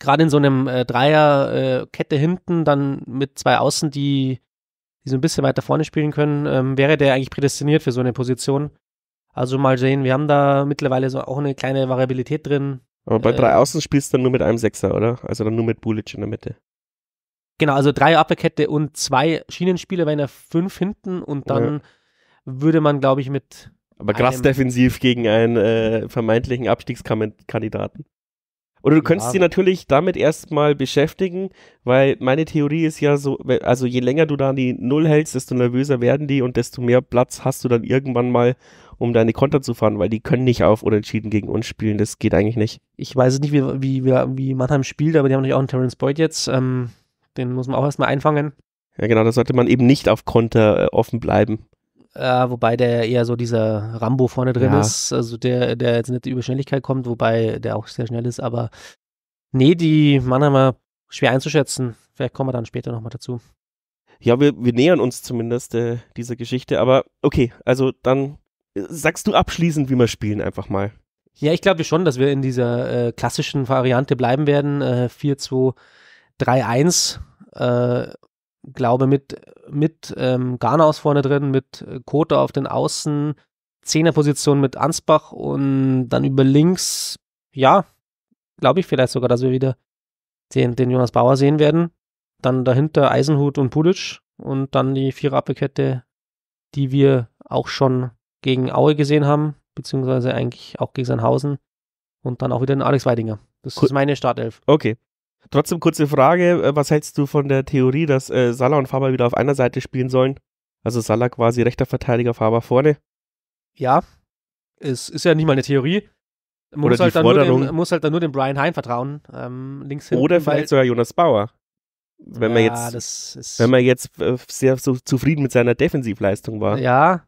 Gerade in so einem äh, Dreierkette äh, hinten, dann mit zwei Außen, die, die so ein bisschen weiter vorne spielen können, ähm, wäre der eigentlich prädestiniert für so eine Position. Also mal sehen, wir haben da mittlerweile so auch eine kleine Variabilität drin. Aber bei äh, drei Außen spielst du dann nur mit einem Sechser, oder? Also dann nur mit Bulic in der Mitte. Genau, also drei Abwehrkette und zwei Schienenspieler wenn er fünf hinten und dann ja. würde man, glaube ich, mit. Aber krass defensiv gegen einen äh, vermeintlichen Abstiegskandidaten. Oder du könntest sie natürlich damit erstmal beschäftigen, weil meine Theorie ist ja so, also je länger du da an die Null hältst, desto nervöser werden die und desto mehr Platz hast du dann irgendwann mal, um da in die Konter zu fahren, weil die können nicht auf Unentschieden gegen uns spielen. Das geht eigentlich nicht. Ich weiß es nicht, wie, wie, wie Mannheim spielt, aber die haben natürlich auch einen Terence Boyd jetzt. Ähm, den muss man auch erstmal einfangen. Ja, genau, da sollte man eben nicht auf Konter äh, offen bleiben. Äh, wobei der eher so dieser Rambo vorne drin ja. ist, also der, der jetzt nicht über Schnelligkeit kommt, wobei der auch sehr schnell ist, aber nee, die Mannheimer schwer einzuschätzen. Vielleicht kommen wir dann später nochmal dazu. Ja, wir, wir nähern uns zumindest äh, dieser Geschichte, aber okay, also dann sagst du abschließend, wie wir spielen, einfach mal? Ja, ich glaube schon, dass wir in dieser äh, klassischen Variante bleiben werden. Äh, 4-2-3-1. Äh, glaube mit, mit ähm, Garnaus vorne drin, mit äh, Kota auf den Außen, Zehnerposition mit Ansbach und dann über links, ja, glaube ich vielleicht sogar, dass wir wieder den, den Jonas Bauer sehen werden. Dann dahinter Eisenhut und Pulic und dann die Viererabwehrkette, die wir auch schon gegen Aue gesehen haben, beziehungsweise eigentlich auch gegen Sandhausen und dann auch wieder den Alex Weidinger. Das cool. ist meine Startelf. Okay. Trotzdem kurze Frage, äh, was hältst du von der Theorie, dass äh, Salah und Faber wieder auf einer Seite spielen sollen? Also Salah quasi rechter Verteidiger, Faber vorne? Ja, es ist ja nicht mal eine Theorie. Man muss, halt den, muss, halt dann nur dem Brian Hein vertrauen, ähm, links hinten. Oder vielleicht sogar Jonas Bauer. Wenn ja, man jetzt, wenn man jetzt äh, sehr so zufrieden mit seiner Defensivleistung war. Ja,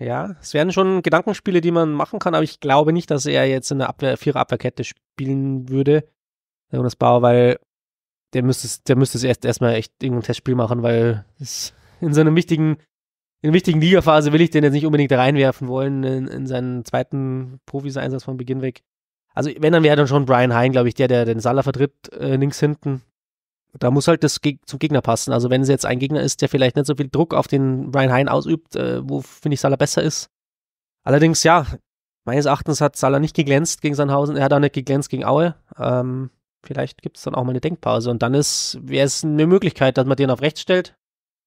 ja, es wären schon Gedankenspiele, die man machen kann, aber ich glaube nicht, dass er jetzt in der Abwehr, Vierer-Abwehrkette spielen würde, Jonas Bauer, weil der müsste, der müsste es erst erstmal echt irgendein Testspiel machen, weil es in so einem wichtigen, in einer wichtigen Ligaphase will ich den jetzt nicht unbedingt reinwerfen wollen in, in seinen zweiten Profis-Einsatz von Beginn weg. Also wenn, dann wäre dann schon Brian Hein, glaube ich, der, der den Salah vertritt, äh, links hinten da muss halt das Geg zum Gegner passen. Also wenn es jetzt ein Gegner ist, der vielleicht nicht so viel Druck auf den Ryan Hein ausübt, äh, wo finde ich Salah besser ist. Allerdings, ja, meines Erachtens hat Salah nicht geglänzt gegen Sandhausen, er hat auch nicht geglänzt gegen Aue. Ähm, vielleicht gibt es dann auch mal eine Denkpause und dann wäre es eine Möglichkeit, dass man den auf rechts stellt,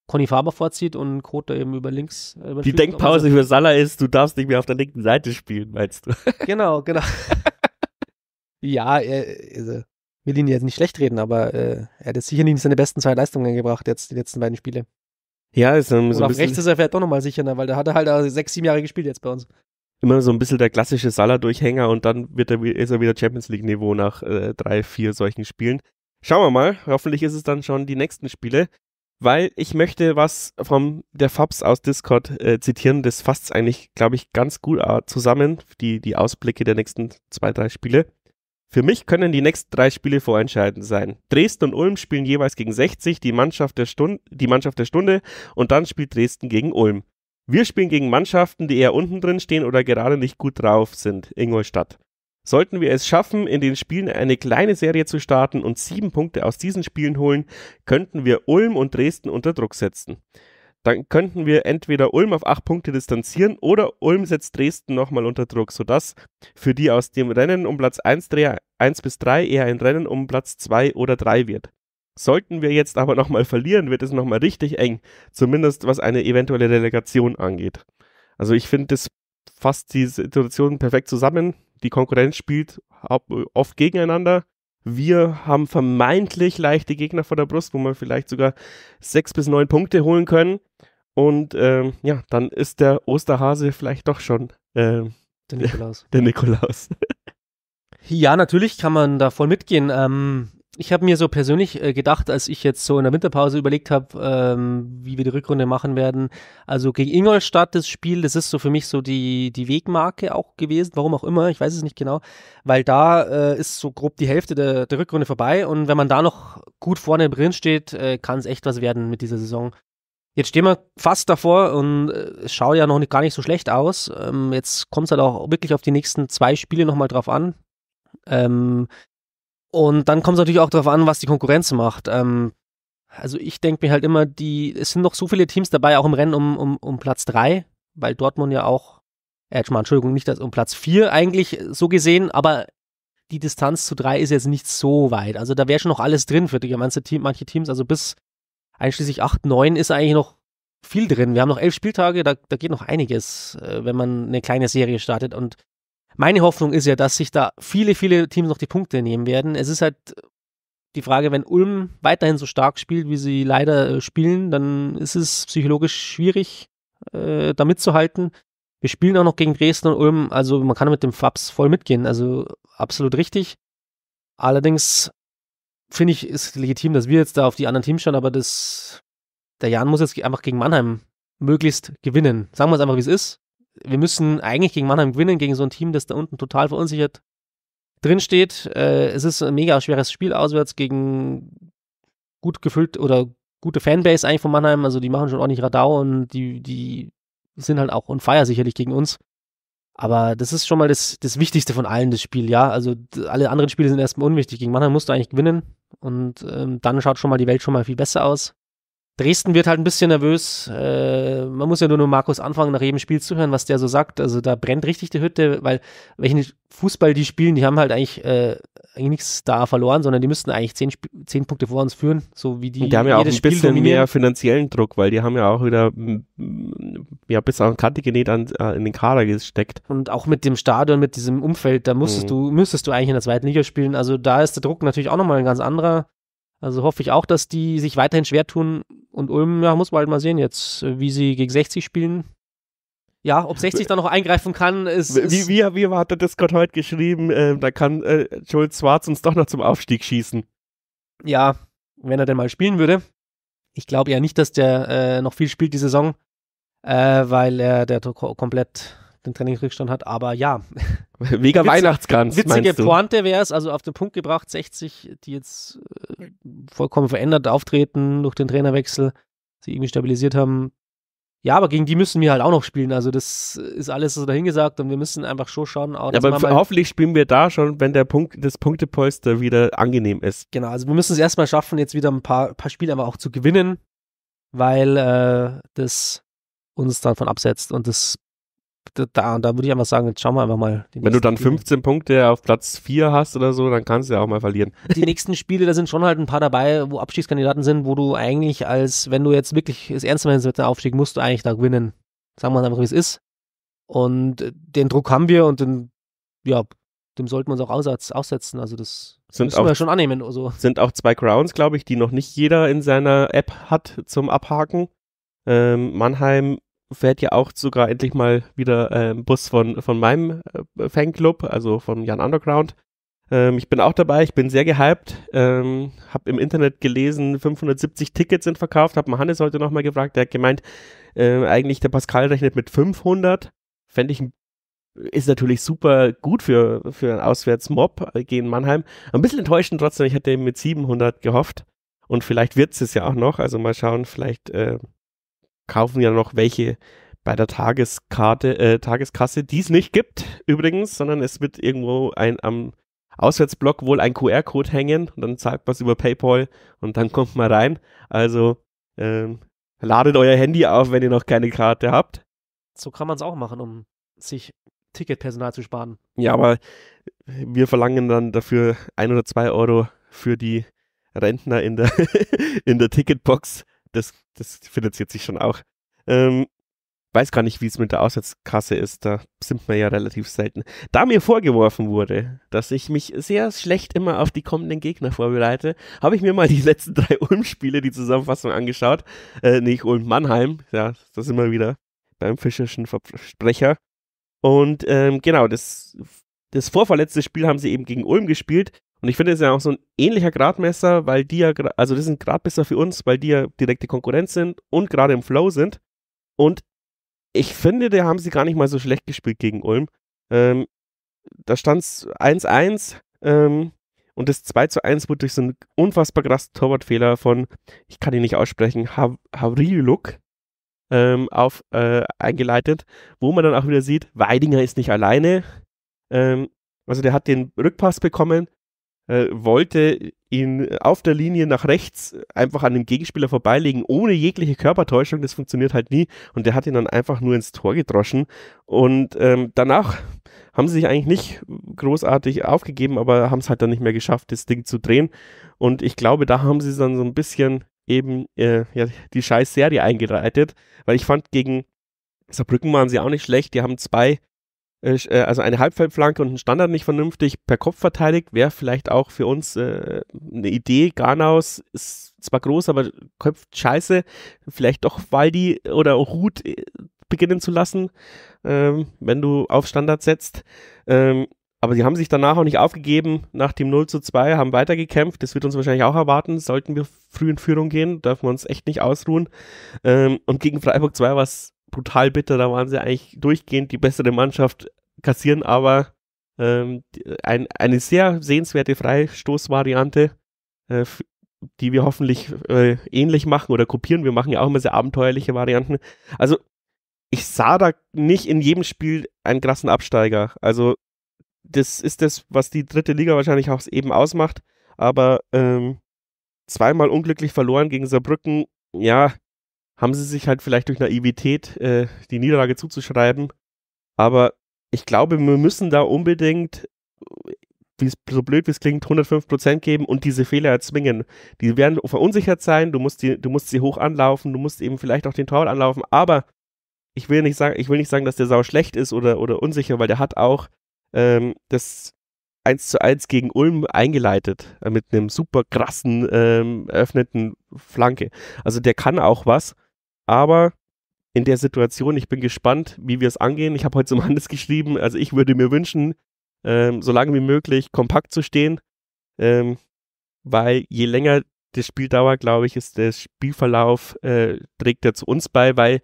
Conny Faber vorzieht und Kote eben über links. Äh, über Die Denkpause für Salah ist, du darfst nicht mehr auf der linken Seite spielen, meinst du? Genau, genau. ja, äh, also, will ihn jetzt nicht schlecht reden, aber äh, er hat jetzt sicher nicht seine besten zwei Leistungen gebracht, jetzt die letzten beiden Spiele. Ja, ist dann so Und ein auf bisschen rechts ist er vielleicht doch nochmal sicherer, ne, weil da hat er halt äh, sechs, sieben Jahre gespielt jetzt bei uns. Immer so ein bisschen der klassische Salah-Durchhänger und dann wird er, ist er wieder Champions League-Niveau nach äh, drei, vier solchen Spielen. Schauen wir mal, hoffentlich ist es dann schon die nächsten Spiele, weil ich möchte was von der Fabs aus Discord äh, zitieren. Das fasst eigentlich, glaube ich, ganz gut äh, zusammen, die, die Ausblicke der nächsten zwei, drei Spiele. Für mich können die nächsten drei Spiele vorentscheidend sein. Dresden und Ulm spielen jeweils gegen 60, die Mannschaft der, Stund die Mannschaft der Stunde und dann spielt Dresden gegen Ulm. Wir spielen gegen Mannschaften, die eher unten drin stehen oder gerade nicht gut drauf sind, Ingolstadt. Sollten wir es schaffen, in den Spielen eine kleine Serie zu starten und sieben Punkte aus diesen Spielen holen, könnten wir Ulm und Dresden unter Druck setzen dann könnten wir entweder Ulm auf acht Punkte distanzieren oder Ulm setzt Dresden nochmal unter Druck, sodass für die aus dem Rennen um Platz 1, 3, 1 bis 3 eher ein Rennen um Platz 2 oder 3 wird. Sollten wir jetzt aber nochmal verlieren, wird es nochmal richtig eng, zumindest was eine eventuelle Relegation angeht. Also ich finde, das fasst die Situation perfekt zusammen. Die Konkurrenz spielt oft gegeneinander wir haben vermeintlich leichte Gegner vor der Brust, wo wir vielleicht sogar sechs bis neun Punkte holen können. Und ähm, ja, dann ist der Osterhase vielleicht doch schon ähm, der Nikolaus. Der Nikolaus. ja, natürlich kann man da voll mitgehen. Ähm, ich habe mir so persönlich äh, gedacht, als ich jetzt so in der Winterpause überlegt habe, ähm, wie wir die Rückrunde machen werden. Also gegen Ingolstadt das Spiel, das ist so für mich so die, die Wegmarke auch gewesen, warum auch immer, ich weiß es nicht genau, weil da äh, ist so grob die Hälfte der, der Rückrunde vorbei und wenn man da noch gut vorne drin steht, äh, kann es echt was werden mit dieser Saison. Jetzt stehen wir fast davor und äh, es schaut ja noch nicht, gar nicht so schlecht aus. Ähm, jetzt kommt es halt auch wirklich auf die nächsten zwei Spiele nochmal drauf an. Ähm, und dann kommt es natürlich auch darauf an, was die Konkurrenz macht. Ähm, also ich denke mir halt immer, die, es sind noch so viele Teams dabei, auch im Rennen um, um, um Platz 3, weil Dortmund ja auch, äh, Entschuldigung, nicht um Platz 4 eigentlich so gesehen, aber die Distanz zu 3 ist jetzt nicht so weit. Also da wäre schon noch alles drin für die ganze Team, manche Teams, also bis einschließlich 8, 9 ist eigentlich noch viel drin. Wir haben noch elf Spieltage, da, da geht noch einiges, äh, wenn man eine kleine Serie startet. Und meine Hoffnung ist ja, dass sich da viele, viele Teams noch die Punkte nehmen werden. Es ist halt die Frage, wenn Ulm weiterhin so stark spielt, wie sie leider äh, spielen, dann ist es psychologisch schwierig, äh, da mitzuhalten. Wir spielen auch noch gegen Dresden und Ulm, also man kann mit dem Fabs voll mitgehen, also absolut richtig. Allerdings finde ich, ist legitim, dass wir jetzt da auf die anderen Teams schauen, aber das, der Jan muss jetzt einfach gegen Mannheim möglichst gewinnen. Sagen wir es einfach, wie es ist wir müssen eigentlich gegen Mannheim gewinnen, gegen so ein Team, das da unten total verunsichert drinsteht. Äh, es ist ein mega schweres Spiel auswärts gegen gut gefüllt oder gute Fanbase eigentlich von Mannheim. Also die machen schon ordentlich Radau und die, die sind halt auch on fire sicherlich gegen uns. Aber das ist schon mal das, das Wichtigste von allen, das Spiel, ja. Also alle anderen Spiele sind erstmal unwichtig. Gegen Mannheim musst du eigentlich gewinnen und ähm, dann schaut schon mal die Welt schon mal viel besser aus. Dresden wird halt ein bisschen nervös. Äh, man muss ja nur nur Markus anfangen, nach jedem Spiel zuhören, was der so sagt. Also da brennt richtig die Hütte, weil welchen Fußball die spielen, die haben halt eigentlich, äh, eigentlich nichts da verloren, sondern die müssten eigentlich zehn, zehn Punkte vor uns führen, so wie die. Und die haben ja auch ein Spiel bisschen dominieren. mehr finanziellen Druck, weil die haben ja auch wieder ja, bis auf Kante genäht an, äh, in den Kader gesteckt. Und auch mit dem Stadion, mit diesem Umfeld, da musstest mhm. du, müsstest du eigentlich in der zweiten Liga spielen. Also da ist der Druck natürlich auch nochmal ein ganz anderer. Also hoffe ich auch, dass die sich weiterhin schwer tun. Und Ulm, ja, muss man halt mal sehen jetzt, wie sie gegen 60 spielen. Ja, ob 60 da noch eingreifen kann, ist. Wie, wie, wie, hat der Discord heute geschrieben? Äh, da kann äh, Joel Schwarz uns doch noch zum Aufstieg schießen. Ja, wenn er denn mal spielen würde. Ich glaube ja nicht, dass der äh, noch viel spielt die Saison, äh, weil er der komplett den Trainingsrückstand hat. Aber ja. Mega Witz, Weihnachtskranz. Witzige Pointe wäre es, also auf den Punkt gebracht, 60, die jetzt äh, vollkommen verändert auftreten durch den Trainerwechsel, sie irgendwie stabilisiert haben. Ja, aber gegen die müssen wir halt auch noch spielen. Also, das ist alles so dahingesagt und wir müssen einfach schon schauen. Auch, aber hoffentlich spielen wir da schon, wenn der Punkt, das Punktepolster wieder angenehm ist. Genau, also wir müssen es erstmal schaffen, jetzt wieder ein paar, paar Spiele aber auch zu gewinnen, weil äh, das uns davon absetzt und das da, da würde ich einfach sagen, jetzt schauen wir einfach mal. Wenn du dann 15 Spiele. Punkte auf Platz 4 hast oder so, dann kannst du ja auch mal verlieren. Die nächsten Spiele, da sind schon halt ein paar dabei, wo Abstiegskandidaten sind, wo du eigentlich als, wenn du jetzt wirklich es ernst meinst mit dem Aufstieg, musst du eigentlich da gewinnen. Sagen wir es einfach, wie es ist. Und den Druck haben wir und den, ja, dem sollten wir uns auch aussetzen. Also das sind müssen auch, wir schon annehmen. Also. Sind auch zwei Crowns, glaube ich, die noch nicht jeder in seiner App hat zum Abhaken. Ähm, Mannheim fährt ja auch sogar endlich mal wieder äh, ein Bus von, von meinem äh, Fanclub, also von Jan Underground. Ähm, ich bin auch dabei, ich bin sehr gehypt, ähm, habe im Internet gelesen, 570 Tickets sind verkauft, habe Hannes heute nochmal gefragt, der hat gemeint, äh, eigentlich der Pascal rechnet mit 500, fände ich ist natürlich super gut für, für einen Auswärtsmob äh, gegen Mannheim. Ein bisschen enttäuschend trotzdem, ich hätte mit 700 gehofft und vielleicht wird es es ja auch noch. Also mal schauen, vielleicht äh, kaufen ja noch welche bei der Tageskarte, äh, Tageskasse, die es nicht gibt übrigens, sondern es wird irgendwo ein am Auswärtsblock wohl ein QR-Code hängen und dann zahlt man es über PayPal und dann kommt man rein. Also ähm, ladet euer Handy auf, wenn ihr noch keine Karte habt. So kann man es auch machen, um sich Ticketpersonal zu sparen. Ja, aber wir verlangen dann dafür ein oder zwei Euro für die Rentner in der, in der Ticketbox, das, das finanziert sich schon auch. Ähm, weiß gar nicht, wie es mit der Aussatzkasse ist. Da sind wir ja relativ selten. Da mir vorgeworfen wurde, dass ich mich sehr schlecht immer auf die kommenden Gegner vorbereite, habe ich mir mal die letzten drei Ulm-Spiele, die Zusammenfassung angeschaut. Äh, nicht Ulm, Mannheim. Ja, das immer wieder beim Fischerschen Versprecher. Und ähm, genau, das, das vorverletzte Spiel haben sie eben gegen Ulm gespielt. Und ich finde, es ist ja auch so ein ähnlicher Gradmesser, weil die ja, also das ist ein Gradmesser für uns, weil die ja direkte Konkurrenz sind und gerade im Flow sind. Und ich finde, da haben sie gar nicht mal so schlecht gespielt gegen Ulm. Ähm, da stand es 1-1 ähm, und das 2-1 wurde durch so einen unfassbar krassen Torwartfehler von, ich kann ihn nicht aussprechen, Hav Havriluk ähm, auf, äh, eingeleitet, wo man dann auch wieder sieht, Weidinger ist nicht alleine. Ähm, also der hat den Rückpass bekommen, äh, wollte ihn äh, auf der Linie nach rechts einfach an dem Gegenspieler vorbeilegen, ohne jegliche Körpertäuschung. Das funktioniert halt nie. Und der hat ihn dann einfach nur ins Tor gedroschen. Und ähm, danach haben sie sich eigentlich nicht großartig aufgegeben, aber haben es halt dann nicht mehr geschafft, das Ding zu drehen. Und ich glaube, da haben sie dann so ein bisschen eben äh, ja, die scheiß Serie eingereitet, weil ich fand, gegen Saarbrücken waren sie auch nicht schlecht. Die haben zwei äh, also eine Halbfeldflanke und ein Standard nicht vernünftig per Kopf verteidigt, wäre vielleicht auch für uns äh, eine Idee. Garnaus ist zwar groß, aber köpft scheiße. Vielleicht doch Waldi oder Ruth äh, beginnen zu lassen, ähm, wenn du auf Standard setzt. Ähm, aber sie haben sich danach auch nicht aufgegeben nach dem 0 zu 2, haben weitergekämpft. Das wird uns wahrscheinlich auch erwarten. Sollten wir früh in Führung gehen, dürfen wir uns echt nicht ausruhen. Ähm, und gegen Freiburg 2 war es brutal bitter. Da waren sie eigentlich durchgehend die bessere Mannschaft, kassieren aber ähm, ein, eine sehr sehenswerte Freistoßvariante, äh, die wir hoffentlich äh, ähnlich machen oder kopieren. Wir machen ja auch immer sehr abenteuerliche Varianten. Also ich sah da nicht in jedem Spiel einen krassen Absteiger. Also das ist das, was die dritte Liga wahrscheinlich auch eben ausmacht. Aber ähm, zweimal unglücklich verloren gegen Saarbrücken, ja, haben sie sich halt vielleicht durch Naivität äh, die Niederlage zuzuschreiben. Aber ich glaube, wir müssen da unbedingt, so blöd wie es klingt, 105% geben und diese Fehler erzwingen. Die werden verunsichert sein, du musst, die, du musst sie hoch anlaufen, du musst eben vielleicht auch den Tor anlaufen, aber ich will nicht sagen, ich will nicht sagen, dass der Sau schlecht ist oder, oder unsicher, weil der hat auch ähm, das 1 zu 1 gegen Ulm eingeleitet äh, mit einem super krassen ähm, öffneten Flanke. Also der kann auch was aber in der Situation, ich bin gespannt, wie wir es angehen. Ich habe heute zum Hannes geschrieben, also ich würde mir wünschen, ähm, so lange wie möglich kompakt zu stehen, ähm, weil je länger das Spiel dauert, glaube ich, ist der Spielverlauf, äh, trägt er zu uns bei, weil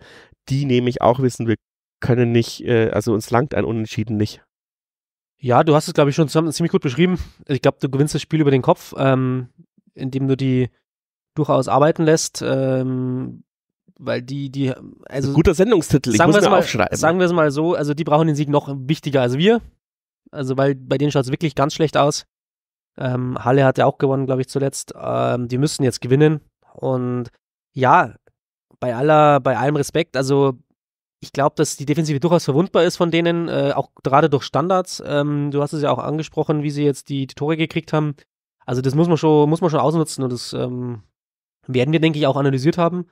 die nämlich auch wissen, wir können nicht, äh, also uns langt ein Unentschieden nicht. Ja, du hast es, glaube ich, schon zusammen, ziemlich gut beschrieben. Ich glaube, du gewinnst das Spiel über den Kopf, ähm, indem du die durchaus arbeiten lässt, ähm, weil die, die, also. Guter Sendungstitel, ich muss mir mal, aufschreiben. Sagen wir es mal so, also die brauchen den Sieg noch wichtiger als wir. Also, weil bei denen schaut es wirklich ganz schlecht aus. Ähm, Halle hat ja auch gewonnen, glaube ich, zuletzt. Ähm, die müssen jetzt gewinnen. Und ja, bei aller, bei allem Respekt, also ich glaube, dass die Defensive durchaus verwundbar ist von denen, äh, auch gerade durch Standards. Ähm, du hast es ja auch angesprochen, wie sie jetzt die, die, Tore gekriegt haben. Also das muss man schon, muss man schon ausnutzen und das ähm, werden wir, denke ich, auch analysiert haben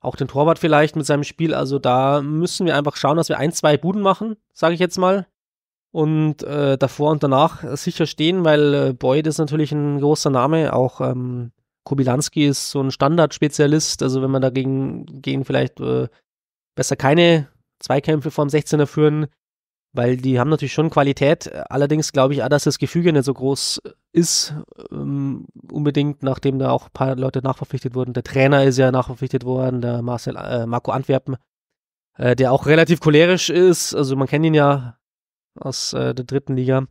auch den Torwart vielleicht mit seinem Spiel. Also da müssen wir einfach schauen, dass wir ein, zwei Buden machen, sage ich jetzt mal. Und äh, davor und danach sicher stehen, weil äh, Boyd ist natürlich ein großer Name. Auch ähm, Kubilanski ist so ein Standardspezialist. Also wenn man dagegen gegen vielleicht äh, besser keine Zweikämpfe vorm 16er führen, weil die haben natürlich schon Qualität. Allerdings glaube ich auch, dass das Gefüge nicht so groß ist, ähm, unbedingt, nachdem da auch ein paar Leute nachverpflichtet wurden. Der Trainer ist ja nachverpflichtet worden, der Marcel, äh, Marco Antwerpen, äh, der auch relativ cholerisch ist. Also man kennt ihn ja aus äh, der dritten Liga.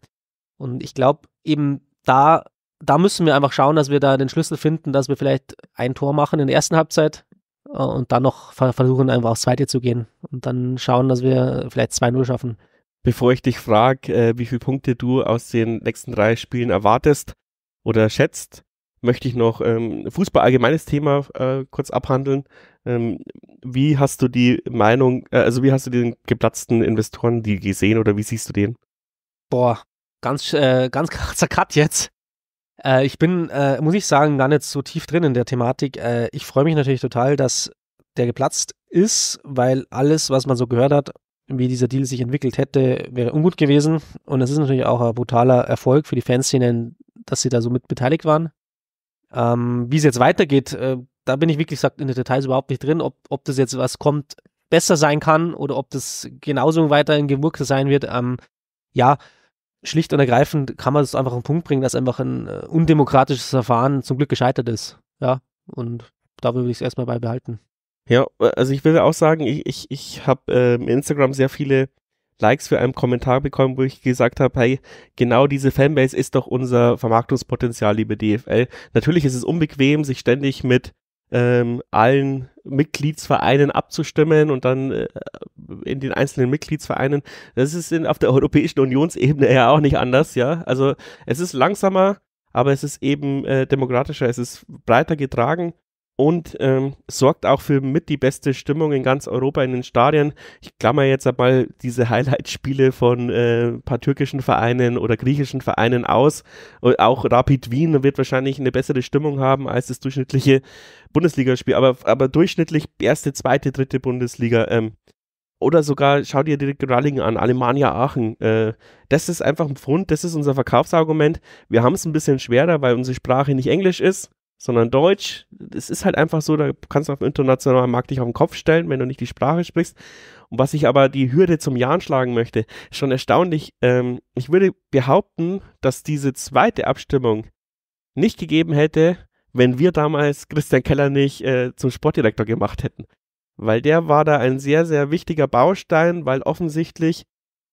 Und ich glaube eben da, da müssen wir einfach schauen, dass wir da den Schlüssel finden, dass wir vielleicht ein Tor machen in der ersten Halbzeit, äh, und dann noch versuchen, einfach aufs Zweite zu gehen und dann schauen, dass wir vielleicht 2-0 schaffen bevor ich dich frage, äh, wie viele Punkte du aus den nächsten drei Spielen erwartest oder schätzt, möchte ich noch ähm, Fußball allgemeines Thema äh, kurz abhandeln. Ähm, wie hast du die Meinung, äh, also wie hast du den geplatzten Investoren die gesehen oder wie siehst du den? Boah, ganz äh, ganz krasser Cut jetzt. Äh, ich bin, äh, muss ich sagen, gar nicht so tief drin in der Thematik. Äh, ich freue mich natürlich total, dass der geplatzt ist, weil alles, was man so gehört hat, wie dieser Deal sich entwickelt hätte, wäre ungut gewesen. Und es ist natürlich auch ein brutaler Erfolg für die Fanszenen, dass sie da so mit beteiligt waren. Ähm, wie es jetzt weitergeht, äh, da bin ich wirklich gesagt in den Details überhaupt nicht drin, ob, ob das jetzt was kommt, besser sein kann oder ob das genauso weiterhin gewirkt sein wird. Ähm, ja, schlicht und ergreifend kann man das einfach auf den Punkt bringen, dass einfach ein äh, undemokratisches Verfahren zum Glück gescheitert ist. Ja, und da würde ich es erstmal beibehalten. Ja, äh, also ich will auch sagen, ich, ich, ich habe ähm, Instagram sehr viele Likes für einen Kommentar bekommen, wo ich gesagt habe, hey, genau diese Fanbase ist doch unser Vermarktungspotenzial, liebe DFL. Natürlich ist es unbequem, sich ständig mit ähm, allen Mitgliedsvereinen abzustimmen und dann äh, in den einzelnen Mitgliedsvereinen. Das ist in, auf der Europäischen Unionsebene ja auch nicht anders, ja. Also es ist langsamer, aber es ist eben äh, demokratischer, es ist breiter getragen und ähm, sorgt auch für mit die beste Stimmung in ganz Europa in den Stadien. Ich klammer jetzt einmal diese Highlight-Spiele von äh, paar türkischen Vereinen oder griechischen Vereinen aus. Und auch Rapid Wien wird wahrscheinlich eine bessere Stimmung haben als das durchschnittliche Bundesligaspiel. Aber, aber durchschnittlich erste, zweite, dritte Bundesliga. Ähm, oder sogar, schau dir direkt Regionalligen an, Alemannia Aachen. Äh, das ist einfach ein Pfund, das ist unser Verkaufsargument. Wir haben es ein bisschen schwerer, weil unsere Sprache nicht Englisch ist sondern Deutsch. Es ist halt einfach so, da kannst du auf dem internationalen Markt dich auf den Kopf stellen, wenn du nicht die Sprache sprichst. Und was ich aber die Hürde zum Jahren schlagen möchte, ist schon erstaunlich. Ähm, ich würde behaupten, dass diese zweite Abstimmung nicht gegeben hätte, wenn wir damals Christian Keller nicht äh, zum Sportdirektor gemacht hätten. Weil der war da ein sehr, sehr wichtiger Baustein, weil offensichtlich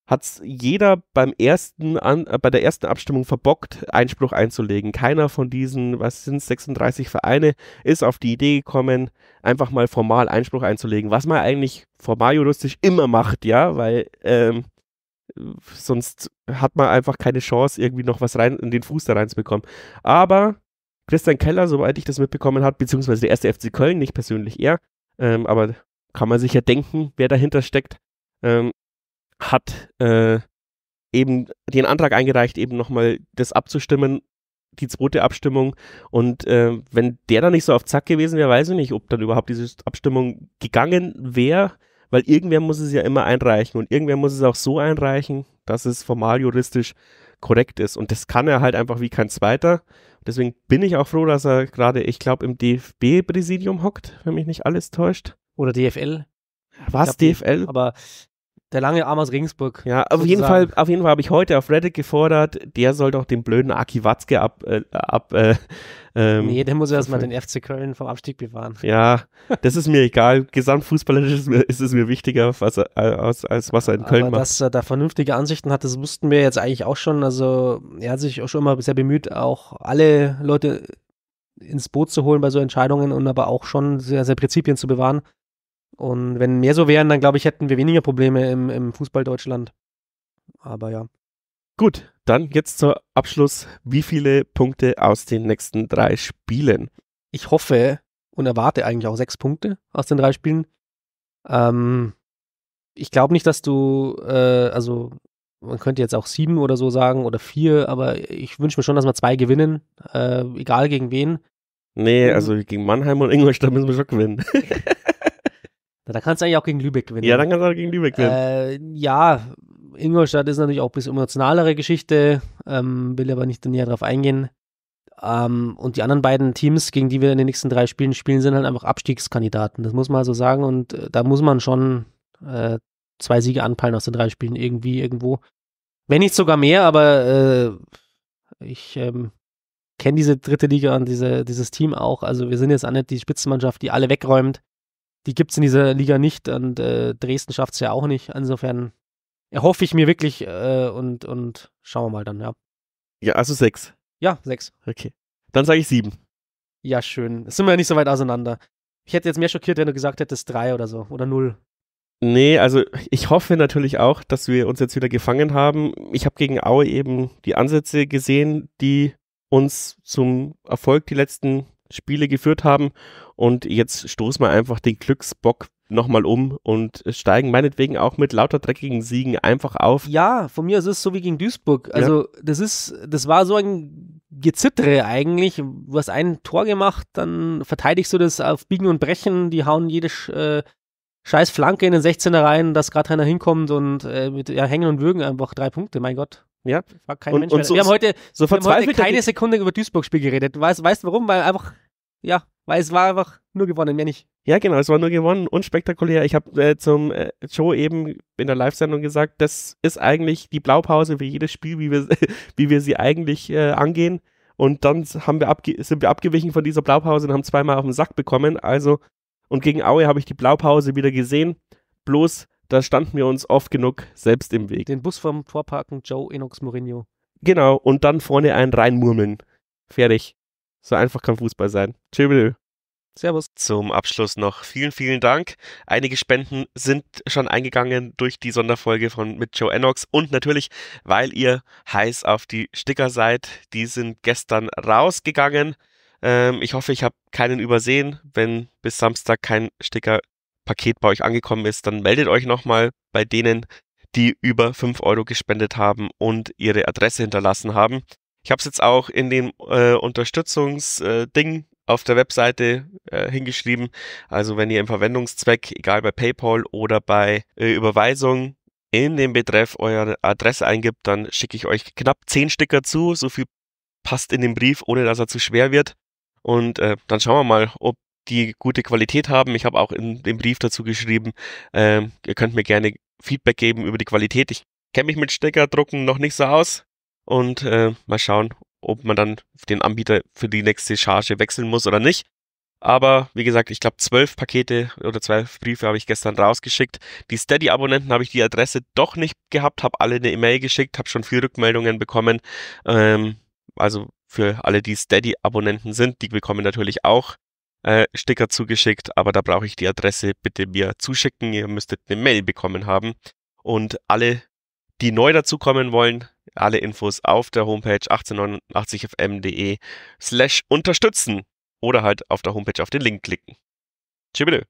hat es jeder beim ersten an, äh, bei der ersten Abstimmung verbockt, Einspruch einzulegen. Keiner von diesen, was sind 36 Vereine, ist auf die Idee gekommen, einfach mal formal Einspruch einzulegen, was man eigentlich formal juristisch immer macht, ja, weil ähm, sonst hat man einfach keine Chance, irgendwie noch was rein in den Fuß da reinzubekommen. Aber Christian Keller, soweit ich das mitbekommen habe, beziehungsweise der erste FC Köln, nicht persönlich er, ähm, aber kann man sich ja denken, wer dahinter steckt, ähm, hat äh, eben den Antrag eingereicht, eben nochmal das abzustimmen, die zweite Abstimmung. Und äh, wenn der dann nicht so auf Zack gewesen wäre, weiß ich nicht, ob dann überhaupt diese Abstimmung gegangen wäre, weil irgendwer muss es ja immer einreichen und irgendwer muss es auch so einreichen, dass es formal juristisch korrekt ist. Und das kann er halt einfach wie kein zweiter. Deswegen bin ich auch froh, dass er gerade, ich glaube, im DFB-Präsidium hockt, wenn mich nicht alles täuscht. Oder DFL. Was, glaub, DFL? Aber der lange Arm aus Regensburg. Ja, auf sozusagen. jeden Fall, Fall habe ich heute auf Reddit gefordert, der soll doch den blöden Aki Watzke ab. Äh, ab äh, ähm, nee, der muss ja erstmal den FC Köln vom Abstieg bewahren. Ja, das ist mir egal. Gesamtfußballerisch ist, ist es mir wichtiger, was äh, als, als was er in Köln Aber macht. Dass er da vernünftige Ansichten hat, das wussten wir jetzt eigentlich auch schon. Also, er hat sich auch schon immer sehr bemüht, auch alle Leute ins Boot zu holen bei so Entscheidungen und aber auch schon sehr, sehr Prinzipien zu bewahren. Und wenn mehr so wären, dann glaube ich, hätten wir weniger Probleme im, im Fußball Deutschland. Aber ja. Gut, dann jetzt zum Abschluss. Wie viele Punkte aus den nächsten drei Spielen? Ich hoffe und erwarte eigentlich auch sechs Punkte aus den drei Spielen. Ähm, ich glaube nicht, dass du, äh, also man könnte jetzt auch sieben oder so sagen oder vier, aber ich wünsche mir schon, dass wir zwei gewinnen, äh, egal gegen wen. Nee, mhm. also gegen Mannheim und Ingolstadt müssen wir schon gewinnen. Da kannst du eigentlich auch gegen Lübeck gewinnen. Ja, dann kannst du auch gegen Lübeck gewinnen. Äh, ja, Ingolstadt ist natürlich auch ein bisschen emotionalere Geschichte, ähm, will aber nicht näher drauf eingehen. Ähm, und die anderen beiden Teams, gegen die wir in den nächsten drei Spielen spielen, sind halt einfach Abstiegskandidaten. Das muss man so also sagen. Und äh, da muss man schon äh, zwei Siege anpeilen aus den drei Spielen irgendwie, irgendwo. Wenn nicht sogar mehr, aber äh, ich ähm, kenne diese dritte Liga und diese, dieses Team auch. Also wir sind jetzt auch nicht die Spitzenmannschaft, die alle wegräumt die gibt es in dieser Liga nicht und äh, Dresden schafft es ja auch nicht. Insofern erhoffe ich mir wirklich äh, und, und schauen wir mal dann, ja. Ja, also sechs. Ja, sechs. Okay. Dann sage ich sieben. Ja, schön. Das sind wir ja nicht so weit auseinander. Ich hätte jetzt mehr schockiert, wenn du gesagt hättest drei oder so oder null. Nee, also ich hoffe natürlich auch, dass wir uns jetzt wieder gefangen haben. Ich habe gegen Aue eben die Ansätze gesehen, die uns zum Erfolg die letzten Spiele geführt haben. Und jetzt stoßen wir einfach den Glücksbock nochmal um und steigen meinetwegen auch mit lauter dreckigen Siegen einfach auf. Ja, von mir ist es so wie gegen Duisburg. Also ja. das ist, das war so ein Gezittere eigentlich. Du hast ein Tor gemacht, dann verteidigst du das auf Biegen und Brechen, die hauen jede äh, scheiß Flanke in den 16er rein, dass gerade keiner hinkommt und äh, mit ja, Hängen und Würgen einfach drei Punkte, mein Gott. Ja. War kein und, Mensch und so, wir haben heute, so wir haben heute keine Sekunde über Duisburg-Spiel geredet. Weißt, weißt du warum? Weil einfach, ja, weil es war einfach nur gewonnen, mehr nicht. Ja, genau, es war nur gewonnen, unspektakulär. Ich habe äh, zum äh, Joe eben in der Live-Sendung gesagt, das ist eigentlich die Blaupause für jedes Spiel, wie wir, wie wir sie eigentlich äh, angehen. Und dann haben wir sind wir abgewichen von dieser Blaupause und haben zweimal auf den Sack bekommen. Also, und gegen Aue habe ich die Blaupause wieder gesehen. Bloß da standen wir uns oft genug selbst im Weg. Den Bus vom Vorparken, Joe, Enox, Mourinho. Genau, und dann vorne einen reinmurmeln. Fertig. So einfach kann Fußball sein. Tschüss. Servus. Zum Abschluss noch vielen, vielen Dank. Einige Spenden sind schon eingegangen durch die Sonderfolge von mit Joe Enox und natürlich, weil ihr heiß auf die Sticker seid. Die sind gestern rausgegangen. Ähm, ich hoffe, ich habe keinen übersehen. Wenn bis Samstag kein Sticker Paket bei euch angekommen ist, dann meldet euch nochmal bei denen, die über 5 Euro gespendet haben und ihre Adresse hinterlassen haben. Ich habe es jetzt auch in dem äh, Unterstützungsding äh, auf der Webseite äh, hingeschrieben. Also wenn ihr im Verwendungszweck, egal bei PayPal oder bei äh, Überweisung, in den Betreff eure Adresse eingibt, dann schicke ich euch knapp 10 Sticker zu. So viel passt in den Brief, ohne dass er zu schwer wird. Und äh, dann schauen wir mal, ob die gute Qualität haben. Ich habe auch in dem Brief dazu geschrieben, äh, ihr könnt mir gerne Feedback geben über die Qualität. Ich kenne mich mit Steckerdrucken noch nicht so aus und äh, mal schauen, ob man dann den Anbieter für die nächste Charge wechseln muss oder nicht. Aber wie gesagt, ich glaube, zwölf Pakete oder zwölf Briefe habe ich gestern rausgeschickt. Die Steady-Abonnenten habe ich die Adresse doch nicht gehabt, habe alle eine E-Mail geschickt, habe schon viel Rückmeldungen bekommen. Ähm, also für alle, die Steady-Abonnenten sind, die bekommen natürlich auch äh, Sticker zugeschickt, aber da brauche ich die Adresse bitte mir zuschicken. Ihr müsstet eine Mail bekommen haben. Und alle, die neu dazukommen wollen, alle Infos auf der Homepage 1889fm.de slash unterstützen oder halt auf der Homepage auf den Link klicken. Tschüss.